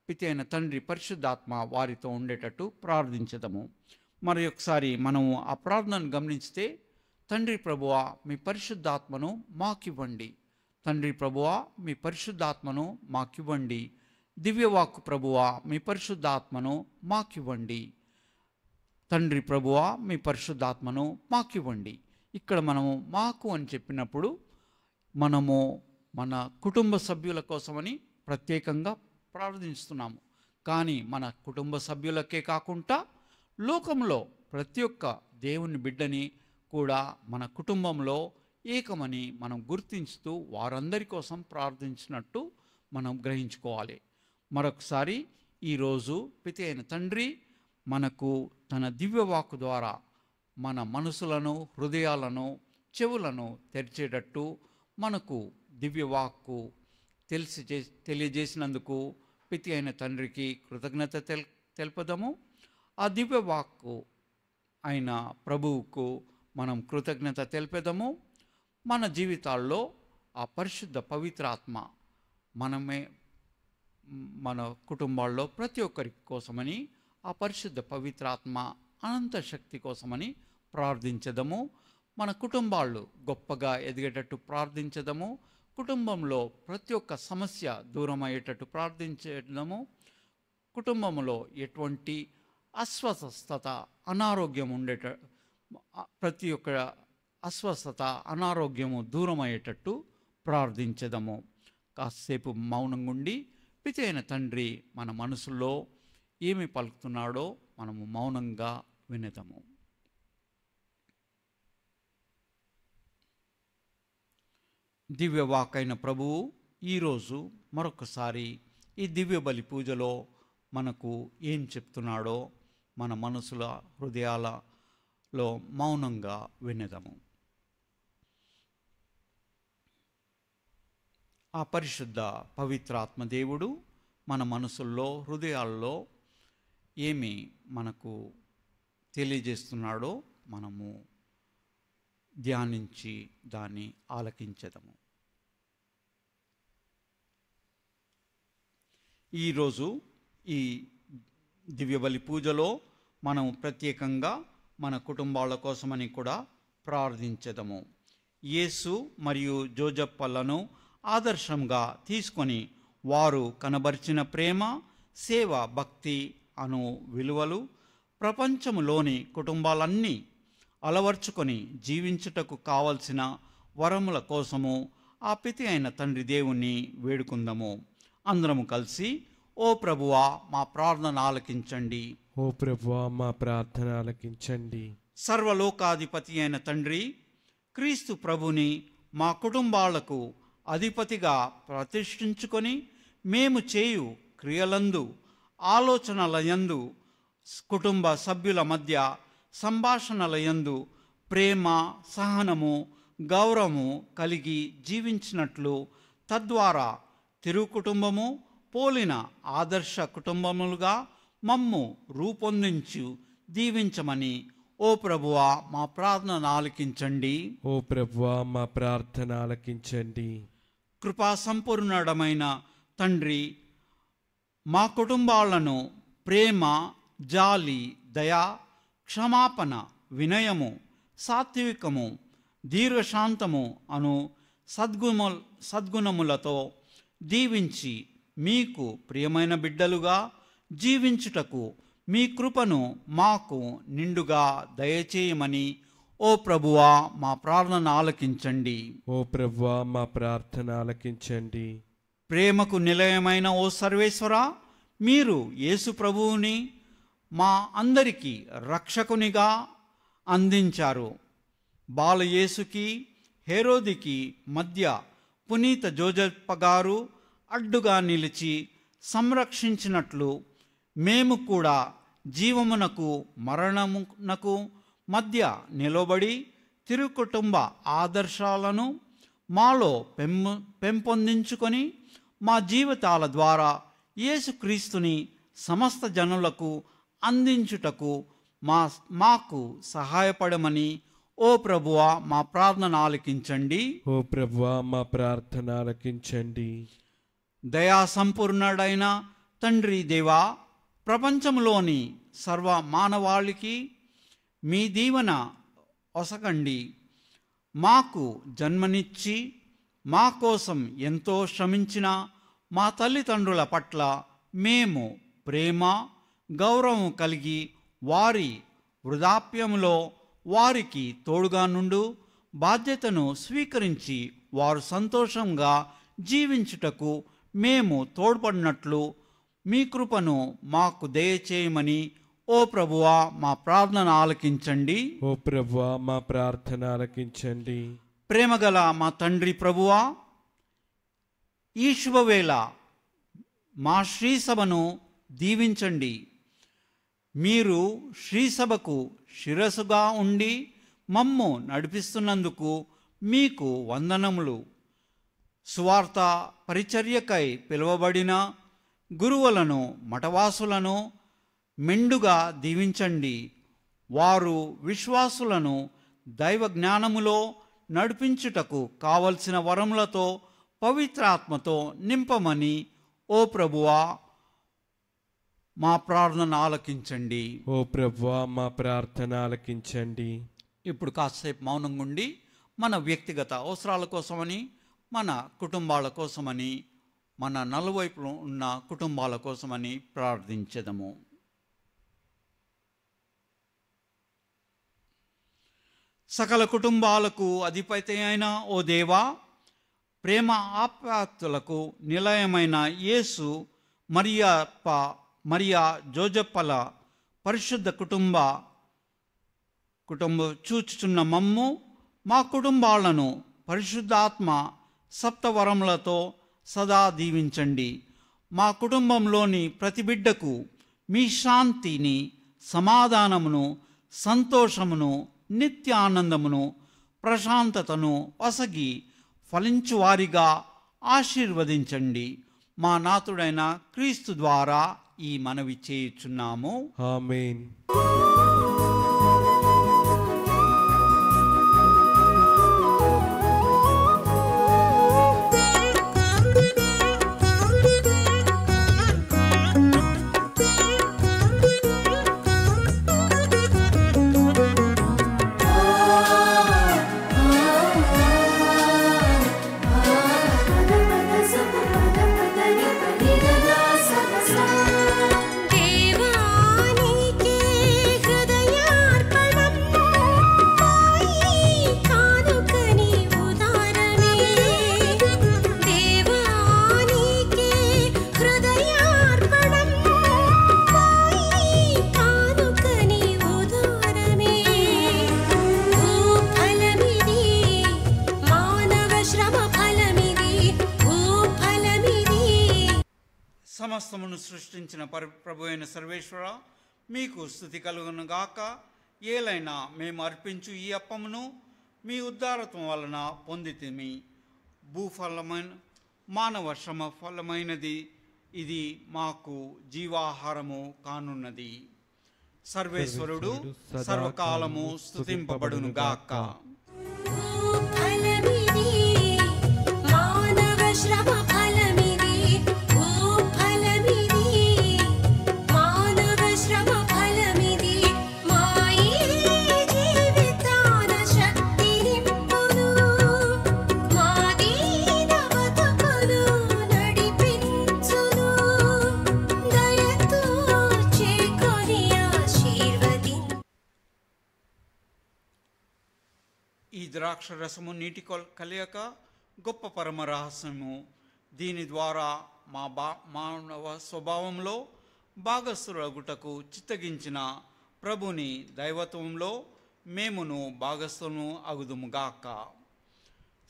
పితి అయిన తండ్రి పరిశుద్ధాత్మ వారితో ఉండేటట్టు ప్రార్థించదము మరి ఒకసారి మనము ఆ ప్రార్థనను గమనిస్తే తండ్రి ప్రభువా మీ పరిశుద్ధాత్మను మాకివ్వండి తండ్రి ప్రభువా మీ పరిశుద్ధాత్మను మాకివ్వండి దివ్యవాక్కు ప్రభువా మీ పరిశుద్ధాత్మను మాకివ్వండి తండ్రి ప్రభువా మీ పరిశుద్ధాత్మను మాకివ్వండి ఇక్కడ మనము మాకు అని చెప్పినప్పుడు మనము మన కుటుంబ సభ్యుల కోసమని ప్రత్యేకంగా ప్రార్థిస్తున్నాము కానీ మన కుటుంబ సభ్యులకే కాకుండా లోకంలో ప్రతి ఒక్క దేవుని బిడ్డని కూడా మన కుటుంబంలో ఏకమని మనం గుర్తించుతూ వారందరి కోసం ప్రార్థించినట్టు మనం గ్రహించుకోవాలి మరొకసారి ఈరోజు పితి అయిన తండ్రి మనకు తన దివ్యవాకు ద్వారా మన మనసులను హృదయాలను చెవులను తెరిచేటట్టు మనకు దివ్యవాక్కు తెలిసి తెలియజేసినందుకు పితి అయిన తండ్రికి కృతజ్ఞత తెల్ తెలుపదము ఆ దివ్యవాక్కు ఆయన ప్రభువుకు మనం కృతజ్ఞత తెలిపేదము మన జీవితాల్లో ఆ పరిశుద్ధ పవిత్రాత్మ మనమే మన కుటుంబాల్లో ప్రతి ఒక్కరి కోసమని ఆ పరిశుద్ధ పవిత్రాత్మ అనంత శక్తి కోసమని ప్రార్థించదము మన కుటుంబాలు గొప్పగా ఎదిగేటట్టు ప్రార్థించదము కుటుంబంలో ప్రతి ఒక్క సమస్య దూరం అయ్యేటట్టు ప్రార్థించడము కుటుంబంలో ఎటువంటి అస్వస్థత అనారోగ్యం ఉండేట ప్రతి ఒక్క అస్వస్థత అనారోగ్యము దూరం అయ్యేటట్టు ప్రార్థించదము కాసేపు మౌనంగా ఉండి పితైన తండ్రి మన మనసులో ఏమి పలుకుతున్నాడో మనము మౌనంగా వినదము దివ్యవాకైన ప్రభువు ఈరోజు మరొకసారి ఈ దివ్య బలి పూజలో మనకు ఏం చెప్తున్నాడో మన మనసుల హృదయాల లో మౌనంగా వినదము ఆ పరిశుద్ధ పవిత్రాత్మదేవుడు మన మనసుల్లో హృదయాల్లో ఏమి మనకు తెలియజేస్తున్నాడో మనము ధ్యానించి దాన్ని ఆలకించదము ఈరోజు ఈ దివ్యబలి పూజలో మనం ప్రత్యేకంగా మన కుటుంబాల కోసమని కూడా ప్రార్థించదము యేసు మరియు జోజప్పలను ఆదర్శంగా తీసుకొని వారు కనబరిచిన ప్రేమ సేవ భక్తి అను విలువలు ప్రపంచంలోని కుటుంబాలన్నీ అలవర్చుకొని జీవించుటకు కావలసిన వరముల కోసము ఆ పితి అయిన తండ్రి దేవుణ్ణి వేడుకుందాము అందరము కలిసి ఓ ప్రభువా మా ప్రార్థన ఆలకించండి ఓ ప్రభువా మా ప్రార్థన ఆలకించండి సర్వలోకాధిపతి అయిన తండ్రి క్రీస్తు ప్రభుని మా కుటుంబాలకు అధిపతిగా ప్రతిష్ఠించుకొని మేము చేయు క్రియలందు ఆలోచనలయందు కుటుంబ సభ్యుల మధ్య సంభాషణలయందు ప్రేమ సహనము గౌరవము కలిగి జీవించినట్లు తద్వారా తిరుగు కుటుంబము పోలిన ఆదర్శ కుటుంబములుగా మమ్ము రూపొందించు దీవించమని ఓ ప్రభువా మా ప్రార్థన ఆలకించండి ఓ ప్రభువా మా ప్రార్థన ఆలకించండి కృపా సంపూర్ణమైన తండ్రి మా కుటుంబాలను ప్రేమ జాలి దయా క్షమాపణ వినయము సాత్వికము దీర్ఘశాంతము అను సద్గుణ సద్గుణములతో దీవించి మీకు ప్రియమైన బిడ్డలుగా జీవించుటకు మీ కృపను మాకు నిండుగా దయచేయమని ఓ ప్రభువా మా ప్రార్థన ఆలకించండి ఓ ప్రభువా మా ప్రార్థన ఆలకించండి ప్రేమకు నిలయమైన ఓ సర్వేశ్వర మీరు యేసు ప్రభువుని మా అందరికీ రక్షకునిగా అందించారు బాలయేసుకి హేరోదికి మధ్య పునీత జోజప్ప గారు అడ్డుగా నిలిచి సంరక్షించినట్లు మేము కూడా జీవమునకు మరణమునకు మధ్య నిలబడి తిరు కుటుంబ ఆదర్శాలను మాలో పెంపు పెంపొందించుకొని మా జీవితాల ద్వారా యేసుక్రీస్తుని సమస్త జనులకు అందించుటకు మా మాకు సహాయపడమని ఓ ప్రభువా మా ప్రార్థన ఆలకించండి ఓ ప్రభువా మా ప్రార్థన ఆలకించండి దయా సంపూర్ణుడైన తండ్రి దేవా ప్రపంచంలోని సర్వ మానవాళికి మీ దీవెన వసకండి మాకు జన్మనిచ్చి మా కోసం ఎంతో శ్రమించిన మా తల్లిదండ్రుల పట్ల మేము ప్రేమ గౌరవం కలిగి వారి వృధాప్యంలో వారికి తోడుగా నుండు బాధ్యతను స్వీకరించి వారు సంతోషంగా జీవించుటకు మేము తోడ్పడినట్లు మీ కృపను మాకు దయచేయమని ఓ ప్రభువా మా ప్రార్థన ఆలకించండి ఓ ప్రభువా మా ప్రార్థన ఆలకించండి ప్రేమగల మా తండ్రి ప్రభువా ఈ శుభవేళ మా శ్రీసభను దీవించండి మీరు శ్రీసభకు శిరసుగా ఉండి మమ్ము నడిపిస్తున్నందుకు మీకు వందనములు సువార్త పరిచర్యకై పిలువబడిన గురువులను మఠవాసులను మెండుగా దీవించండి వారు విశ్వాసులను దైవ జ్ఞానములో నడిపించుటకు కావలసిన వరములతో పవిత్రాత్మతో నింపమని ఓ ప్రభువా మా ప్రార్థన ఆలకించండి ఓ ప్రభువా మా ప్రార్థన ఆలకించండి ఇప్పుడు కాసేపు మౌనంగా ఉండి మన వ్యక్తిగత అవసరాల కోసమని మన కుటుంబాల కోసమని మన నలువైపులో ఉన్న కుటుంబాల కోసమని ప్రార్థించదము సకల కుటుంబాలకు అధిపతి అయిన ఓ దేవా ప్రేమ ఆప్యాతులకు నిలయమైన యేసు మరియప్ప మరియా జోజప్పల పరిశుద్ధ కుటుంబ కుటుంబం చూచుచున్న మమ్ము మా కుటుంబాలను పరిశుద్ధాత్మ సప్తవరములతో సదా దీవించండి మా కుటుంబంలోని ప్రతి బిడ్డకు మీ శాంతిని సమాధానమును సంతోషమును నిత్యానందమును ప్రశాంతతను వసగి ఫలించువారిగా ఆశీర్వదించండి మా నాతుడైన క్రీస్తు ద్వారా ఈ మనవి చేయుచున్నాము ఆమెన్ సృష్టించిన పర ప్రభు అయిన సర్వేశ్వర మీకు స్థుతి కలుగును గాక ఏలైనా మేము అర్పించు ఈ అప్పమును మీ ఉద్దారత్వం వలన పొందితిమి భూఫలమైన మానవ శ్రమ ఫలమైనది ఇది మాకు జీవాహారము కానున్నది సర్వేశ్వరుడు సర్వకాలము స్థుతింపబడునుగాక మానవ శ్రమ రసము నీటి కలియక గొప్ప పరమ రహస్యము దీని ద్వారా మా బా మానవ స్వభావంలో భాగస్థులగుటకు చిత్తగించిన ప్రభుని దైవత్వంలో మేమును భాగస్థులను అగుదుముగాక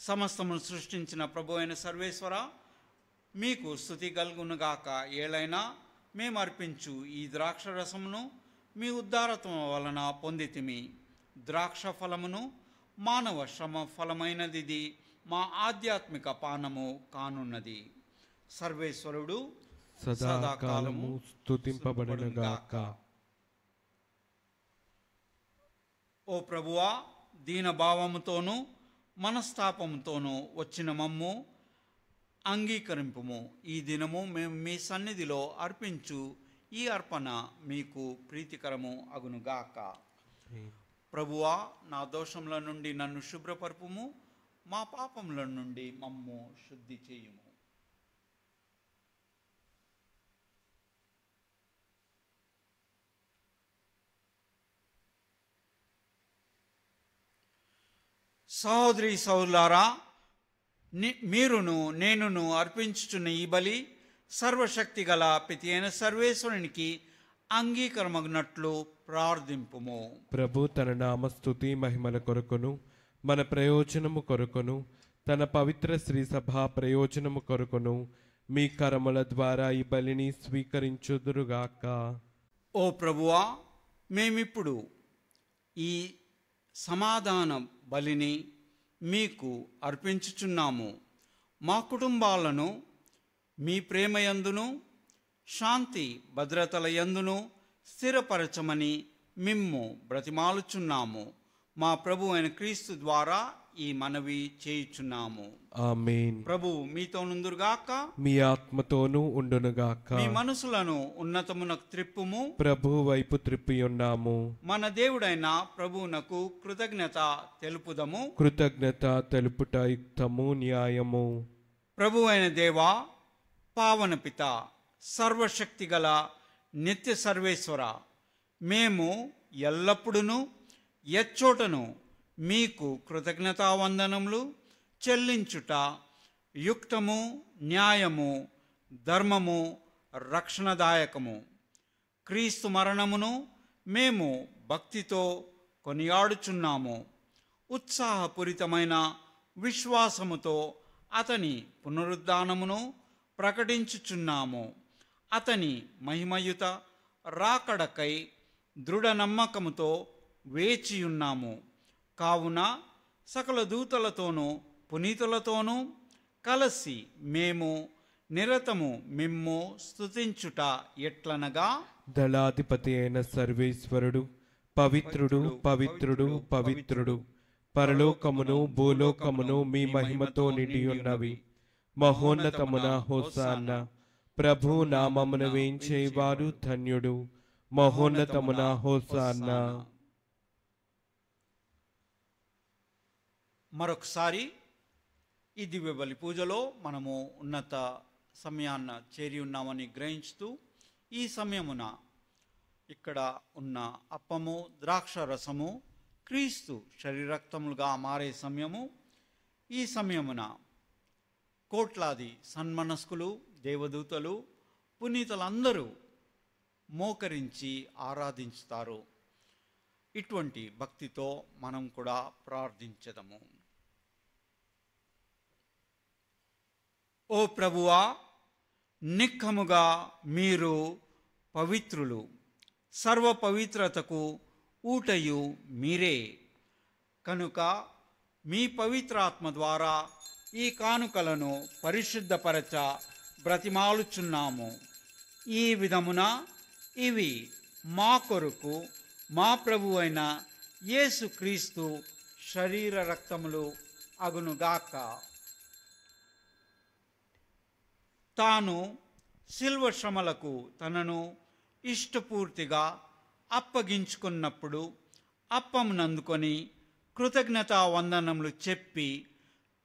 సమస్తమును సృష్టించిన ప్రభు అయిన సర్వేశ్వర మీకు స్థుతి కలుగునుగాక ఏలైనా మేము అర్పించు ఈ ద్రాక్ష రసమును మీ ఉద్దారత్వం వలన పొందితిమి ద్రాక్ష ఫలమును మానవ శ్రమ ఫలమైనది మా ఆధ్యాత్మిక పానము కానున్నది సర్వేశ్వరుడు సదాకాలము స్థుతింపబడనుగాక ఓ ప్రభువా దీనభావముతోనూ మనస్తాపముతోనూ వచ్చిన మమ్ము అంగీకరింపుము ఈ దినము మేము మీ సన్నిధిలో అర్పించు ఈ అర్పణ మీకు ప్రీతికరము అగునుగాక ప్రభువా నా దోషముల నుండి నన్ను శుభ్రపరుపుము మా పాపముల నుండి మమ్ము శుద్ధి చేయుము సహోదరి సౌలారా మీరును నేనును అర్పించుచున్న ఈ బలి సర్వశక్తి గల పితి అయిన సర్వేశ్వరునికి అంగీకరమగినట్లు ప్రార్థింపుము ప్రభు తన నామస్థుతి మహిమల కొరకును మన ప్రయోజనము కొరకును తన పవిత్ర శ్రీ సభ ప్రయోజనము కొరకును మీ కరముల ద్వారా ఈ బలిని స్వీకరించుదురుగాక ఓ ప్రభువా మేమిప్పుడు ఈ సమాధాన బలిని మీకు అర్పించుచున్నాము మా కుటుంబాలను మీ ప్రేమయందును శాంతి భద్రతల యందును స్థిరపరచమని మిమ్ము బ్రతిమాలుచున్నాము మా ప్రభు అయిన క్రీస్తు ద్వారా ఈ మనవి చేయుచున్నాము ప్రభు మీతో నుందురుగాక మీ ఆత్మతోనూ ఉండునుగాక మీ మనసులను ఉన్నతమునకు త్రిప్పుము ప్రభు వైపు త్రిప్పి ఉన్నాము మన దేవుడైన ప్రభువునకు కృతజ్ఞత తెలుపుదము కృతజ్ఞత తెలుపుట యుక్తము న్యాయము ప్రభు అయిన దేవా పావన పిత సర్వశక్తి గల నిత్య సర్వేశ్వర మేము ఎల్లప్పుడూ ఎచ్చోటను మీకు కృతజ్ఞతావందనములు చెల్లించుట యుక్తము న్యాయము ధర్మము రక్షణదాయకము క్రీస్తు మరణమును మేము భక్తితో కొనియాడుచున్నాము ఉత్సాహపూరితమైన విశ్వాసముతో అతని పునరుద్ధానమును ప్రకటించుచున్నాము అతని మహిమయుత రాకడకై దృఢ నమ్మకముతో వేచియున్నాము కావున సకల దూతలతోనూ పునీతులతోనూ కలిసి మేము నిరతము మిమ్ము స్థుతించుట ఎట్లనగా దళాధిపతి అయిన సర్వేశ్వరుడు పవిత్రుడు పవిత్రుడు పవిత్రుడు పరలోకమును భూలోకమును మీ మహిమతో నిండి ఉన్నవి మహోన్నతమున హోసాన్న ప్రభు నామమును వేయించేవారు ధన్యుడు మహోన్నతమున హోసాన్న మరొకసారి ఈ దివ్య బలి పూజలో మనము ఉన్నత సమయాన్న చేరి ఉన్నామని గ్రహించుతూ ఈ సమయమున ఇక్కడ ఉన్న అప్పము ద్రాక్ష రసము క్రీస్తు శరీరక్తములుగా మారే సమయము ఈ సమయమున కోట్లాది సన్మనస్కులు దేవదూతలు పునీతలందరూ మోకరించి ఆరాధించుతారు ఇటువంటి భక్తితో మనం కూడా ప్రార్థించదము ఓ ప్రభువా నిఖముగా మీరు పవిత్రులు సర్వ పవిత్రతకు ఊటయు మీరే కనుక మీ పవిత్రాత్మ ద్వారా ఈ కానుకలను పరిశుద్ధపరచ బ్రతిమాలుచున్నాము ఈ విధమున ఇవి మా కొరకు మా ప్రభు అయిన యేసుక్రీస్తు శరీర రక్తములు అగునుగాక తాను శిల్వ శ్రమలకు తనను ఇష్టపూర్తిగా అప్పగించుకున్నప్పుడు అప్పమునందుకొని కృతజ్ఞతా వందనములు చెప్పి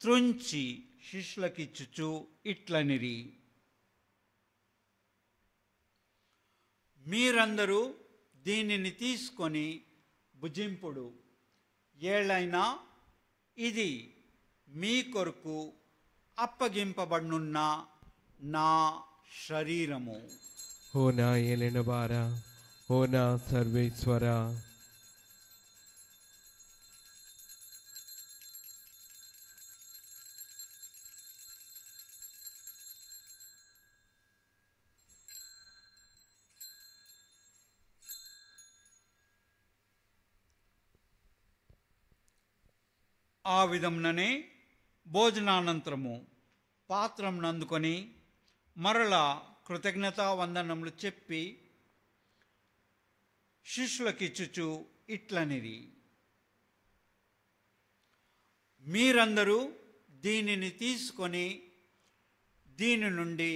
త్రుంచి శిష్యులకిచ్చుచు ఇట్లనిరి మీరందరూ దీనిని తీసుకొని భుజింపుడు ఏళ్ళైనా ఇది మీ కొరకు అప్పగింపబడినున్న నా శరీరము ఓ నా ఏలిన బారా ఓ నా సర్వేశ్వరా ఆ విధముననే భోజనానంతరము పాత్రం నందుకొని మరలా కృతజ్ఞతా వందనములు చెప్పి శిష్యులకిచ్చుచు ఇట్లనిది మీరందరూ దీనిని తీసుకొని దీని నుండి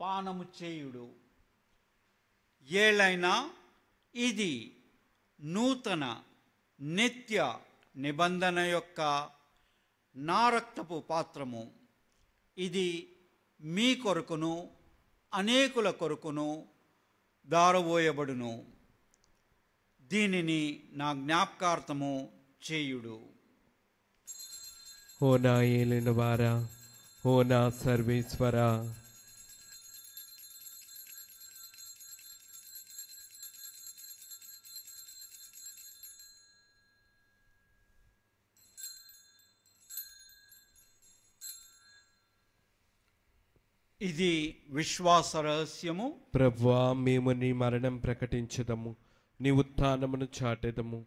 పానము చేయుడు ఏలైనా ఇది నూతన నిత్య నిబంధన యొక్క నా రక్తపు పాత్రము ఇది మీ కొరకును అనేకుల కొరకును దారబోయబడును దీనిని నా జ్ఞాపకార్థము చేయుడు ఓ నా ఏలిన వారా ఓ నా సర్వేశ్వరా ఇది విశ్వాస రహస్యము ప్రభువా మేము నీ మరణం ప్రకటించదము నీ ఉత్థానమును చాటెదము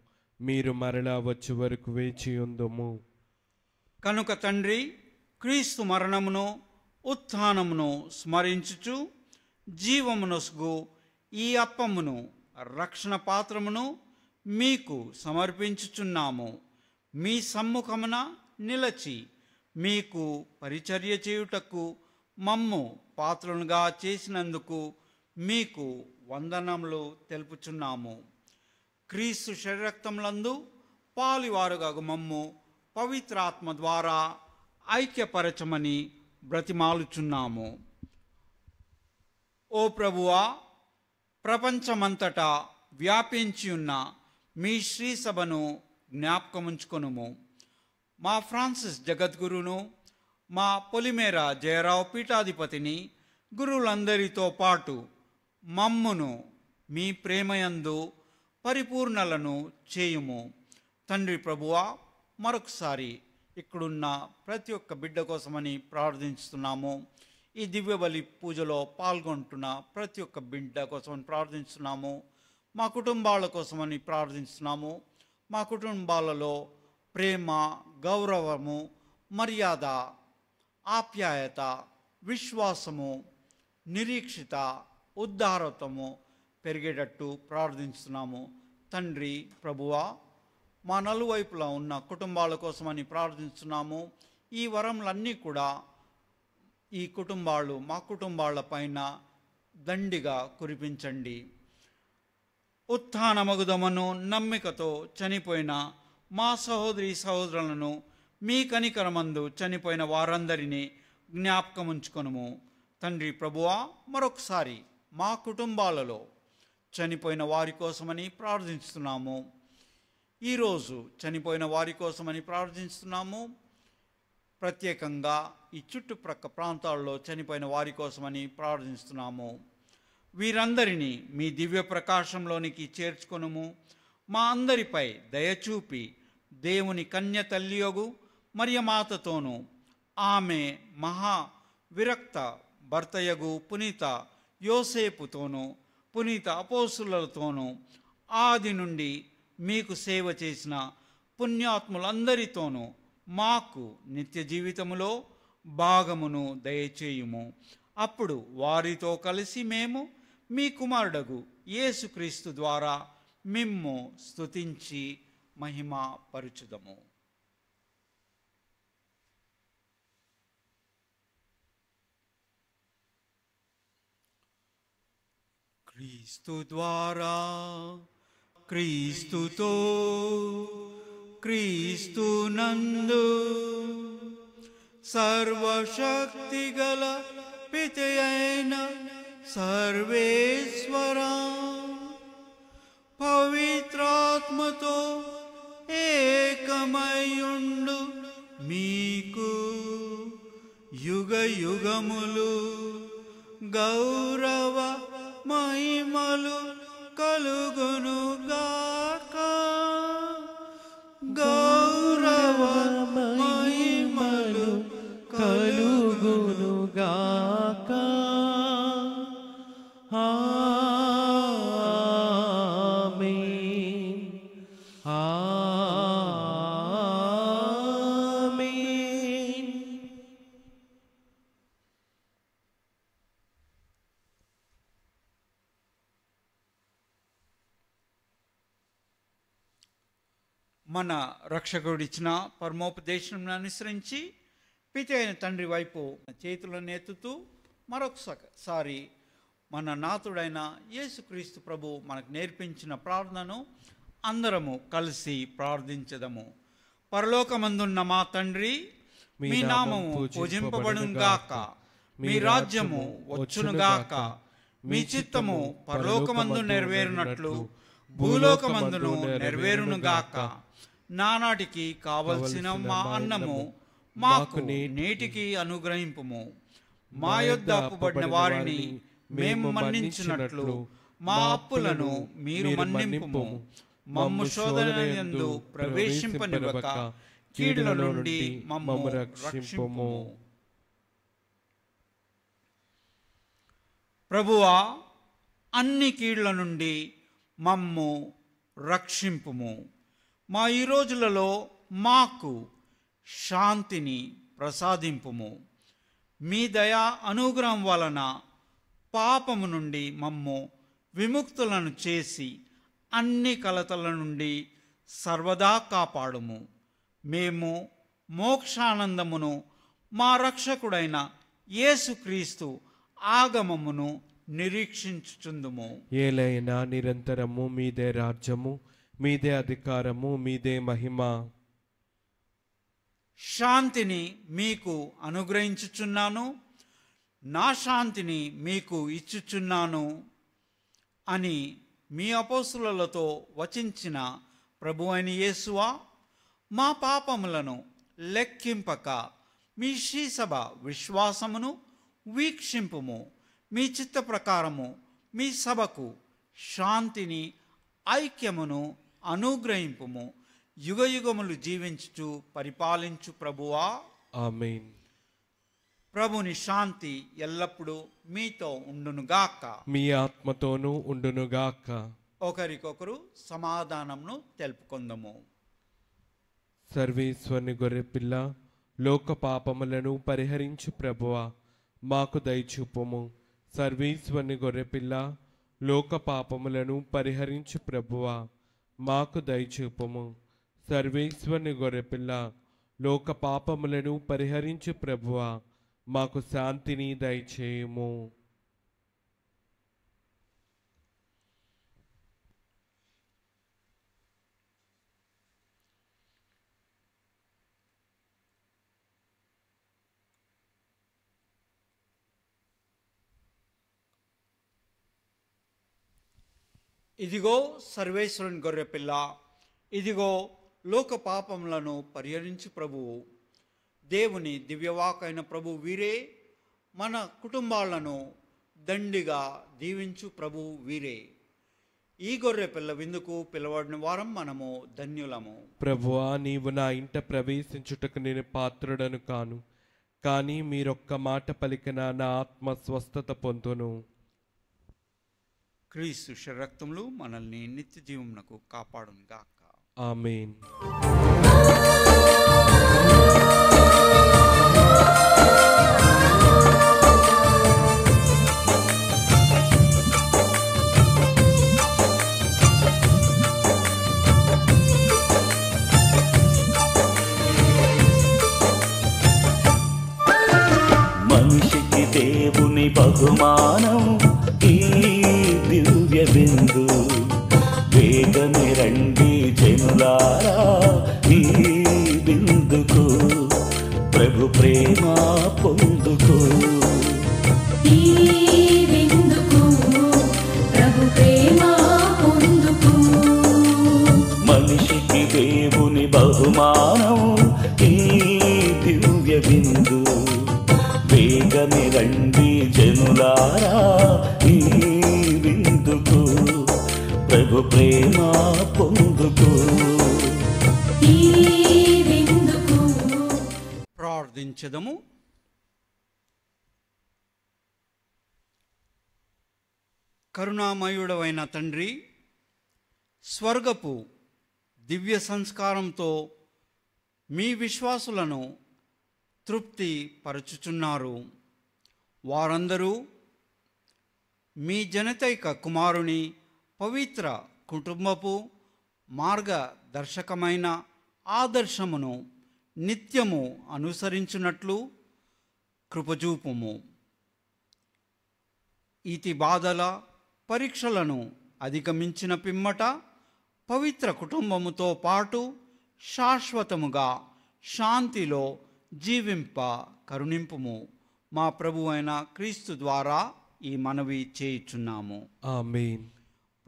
మీరు మరలా వచ్చే వరకు వేచి ఉందము కనుక తండ్రి క్రీస్తు మరణమును ఉత్థానమును స్మరించుచు జీవమునసుగు ఈ అప్పమును రక్షణ పాత్రమును మీకు సమర్పించుచున్నాము మీ సమ్ముఖమున నిలచి మీకు పరిచర్య చేయుటకు మమ్ము పాత్రలుగా చేసినందుకు మీకు వందనములు తెలుపుచున్నాము క్రీస్తు శరీరక్తములందు పాలివారుగా మమ్ము పవిత్రాత్మ ద్వారా ఐక్యపరచమని బ్రతిమాలుచున్నాము ఓ ప్రభువా ప్రపంచమంతటా వ్యాపించి ఉన్న మీ శ్రీసభను జ్ఞాపకముంచుకొనుము మా ఫ్రాన్సిస్ జగద్గురును మా పొలిమేర జయరావు పీఠాధిపతిని గురువులందరితో పాటు మమ్మును మీ ప్రేమయందు పరిపూర్ణలను చేయుము తండ్రి ప్రభువా మరొకసారి ఇక్కడున్న ప్రతి ఒక్క బిడ్డ కోసమని ప్రార్థిస్తున్నాము ఈ దివ్యబలి పూజలో పాల్గొంటున్న ప్రతి ఒక్క బిడ్డ కోసమని ప్రార్థిస్తున్నాము మా కుటుంబాల కోసమని ప్రార్థిస్తున్నాము మా కుటుంబాలలో ప్రేమ గౌరవము మర్యాద ఆప్యాయత విశ్వాసము నిరీక్షిత ఉద్దారతము పెరిగేటట్టు ప్రార్థిస్తున్నాము తండ్రి ప్రభువా మా నలువైపులా ఉన్న కుటుంబాల కోసమని ప్రార్థిస్తున్నాము ఈ వరములన్నీ కూడా ఈ కుటుంబాలు మా కుటుంబాల పైన దండిగా కురిపించండి ఉత్థానమగుదమను నమ్మికతో చనిపోయిన మా సహోదరి సహోదరులను మీ కనికరమందు చనిపోయిన వారందరినీ ఉంచుకొనుము తండ్రి ప్రభువా మరొకసారి మా కుటుంబాలలో చనిపోయిన వారి కోసమని ప్రార్థిస్తున్నాము ఈరోజు చనిపోయిన వారి కోసమని ప్రార్థిస్తున్నాము ప్రత్యేకంగా ఈ చుట్టుప్రక్క ప్రాంతాల్లో చనిపోయిన వారి కోసమని ప్రార్థిస్తున్నాము వీరందరినీ మీ దివ్య ప్రకాశంలోనికి చేర్చుకొనుము మా అందరిపై దయచూపి దేవుని కన్య తల్లియోగు మరియమాతతోనూ ఆమె మహా విరక్త భర్తయగు పునీత యోసేపుతోనూ పునీత అపోసులతోనూ ఆది నుండి మీకు సేవ చేసిన పుణ్యాత్ములందరితోనూ మాకు నిత్య జీవితములో భాగమును దయచేయుము అప్పుడు వారితో కలిసి మేము మీ కుమారుడగు యేసుక్రీస్తు ద్వారా మిమ్ము స్తుతించి మహిమ పరుచుదము क्रीस्तु द्वारा क्रीस्तु तो क्रीस्तु नंदु सर्वशक्तिगल पितयेन सर्वेश्वरा పవిత్రాత్మతో ఏకమయుండు మీకు యుగ యుగములు గౌరవ మహిమలు కలుగునుగా రక్షకుడు ఇచ్చిన పరమోపదేశం అనుసరించి పితి అయిన తండ్రి వైపు చేతులను ఎత్తుతూ మరొకసారి మన నాథుడైన యేసుక్రీస్తు ప్రభు మనకు నేర్పించిన ప్రార్థనను అందరము కలిసి ప్రార్థించదము పరలోకమందున్న మా తండ్రి మీ నామము గాక మీ రాజ్యము వచ్చునుగాక మీ చిత్తము పరలోకమందు నెరవేరునట్లు భూలోకమందును నెరవేరునుగాక గాక నానాటికి కావలసిన మా అన్నము మాకు నేటికి అనుగ్రహింపుము మా యొద్ అప్పుబడిన వారిని మేము మన్నించినట్లు మా అప్పులను మీరు మన్నింపుము మమ్ము శోధన ఎందు ప్రవేశింపనివ్వక కీడుల నుండి మమ్మము రక్షింపము ప్రభువా అన్ని కీడుల నుండి మమ్ము రక్షింపుము మా ఈ రోజులలో మాకు శాంతిని ప్రసాదింపుము మీ దయా అనుగ్రహం వలన పాపము నుండి మమ్ము విముక్తులను చేసి అన్ని కలతల నుండి సర్వదా కాపాడుము మేము మోక్షానందమును మా రక్షకుడైన యేసుక్రీస్తు ఆగమమును నిరీక్షించుచుందుము ఏలైనా నిరంతరము మీదే రాజ్యము మీదే అధికారము మీదే మహిమ శాంతిని మీకు అనుగ్రహించుచున్నాను నా శాంతిని మీకు ఇచ్చుచున్నాను అని మీ అపోసులతో వచించిన ప్రభు అయిన యేసువా మా పాపములను లెక్కింపక మీ శ్రీసభ విశ్వాసమును వీక్షింపుము మీ చిత్త ప్రకారము మీ సభకు శాంతిని ఐక్యమును అనుగ్రహింపుము యుగ యుగములు జీవించుచు పరిపాలించు ప్రభువా ఆమెన్ ప్రభుని శాంతి ఎల్లప్పుడూ మీతో ఉండునుగాక మీ ఆత్మతోనూ ఉండునుగాక ఒకరికొకరు సమాధానంను తెలుపుకుందము సర్వేశ్వరుని పిల్ల లోక పాపములను పరిహరించు ప్రభువ మాకు దయచూపము సర్వేశ్వరుని పిల్ల లోక పాపములను పరిహరించు ప్రభువా మాకు దయచూపము సర్వేశ్వరుని గొర్రెపిల్ల లోక పాపములను పరిహరించు ప్రభువ మాకు శాంతిని దయచేయము ఇదిగో సర్వేశ్వరుని పిల్ల ఇదిగో లోక పాపములను పరిహరించు ప్రభువు దేవుని దివ్యవాకైన ప్రభు వీరే మన కుటుంబాలను దండిగా దీవించు ప్రభు వీరే ఈ గొర్రె పిల్ల విందుకు పిలవడిన వారం మనము ధన్యులము ప్రభువా నీవు నా ఇంట ప్రవేశించుటకు నేను పాత్రుడను కాను కానీ మీరొక్క మాట పలికిన నా ఆత్మ స్వస్థత పొందును క్రీస్తు శరీరక్తములు మనల్ని నిత్య జీవమునకు కాపాడునుగాక ఆమెన్ కరుణామయుడవైన తండ్రి స్వర్గపు దివ్య సంస్కారంతో మీ విశ్వాసులను తృప్తి పరచుచున్నారు వారందరూ మీ జనతైక కుమారుని పవిత్ర కుటుంబపు మార్గదర్శకమైన ఆదర్శమును నిత్యము అనుసరించున్నట్లు కృపజూపుము ఇతి బాధల పరీక్షలను అధిగమించిన పిమ్మట పవిత్ర కుటుంబముతో పాటు శాశ్వతముగా శాంతిలో జీవింప కరుణింపుము మా ప్రభు అయిన క్రీస్తు ద్వారా ఈ మనవి చేయుచున్నాము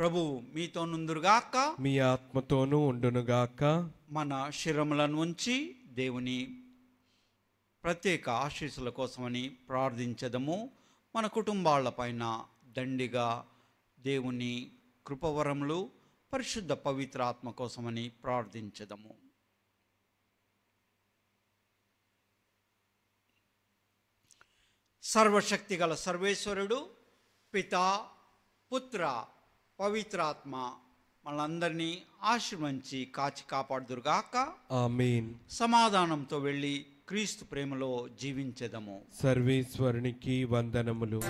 ప్రభు మీతో మీతోనుందురుగాక మీ ఆత్మతోనూ ఉండునుగాక మన శిరములను ఉంచి దేవుని ప్రత్యేక ఆశీస్సుల కోసమని ప్రార్థించదము మన పైన దండిగా దేవుని కృపవరములు పరిశుద్ధ పవిత్రాత్మ కోసమని ప్రార్థించదము సర్వశక్తి గల సర్వేశ్వరుడు పిత పుత్ర పవిత్రాత్మ మనందరినీ ఆశ్రమించి కాచి కాపాడుదురుగాక ఆమెన్ సమాధానంతో వెళ్ళి క్రీస్తు ప్రేమలో జీవించదము సర్వేశ్వరునికి వందనములు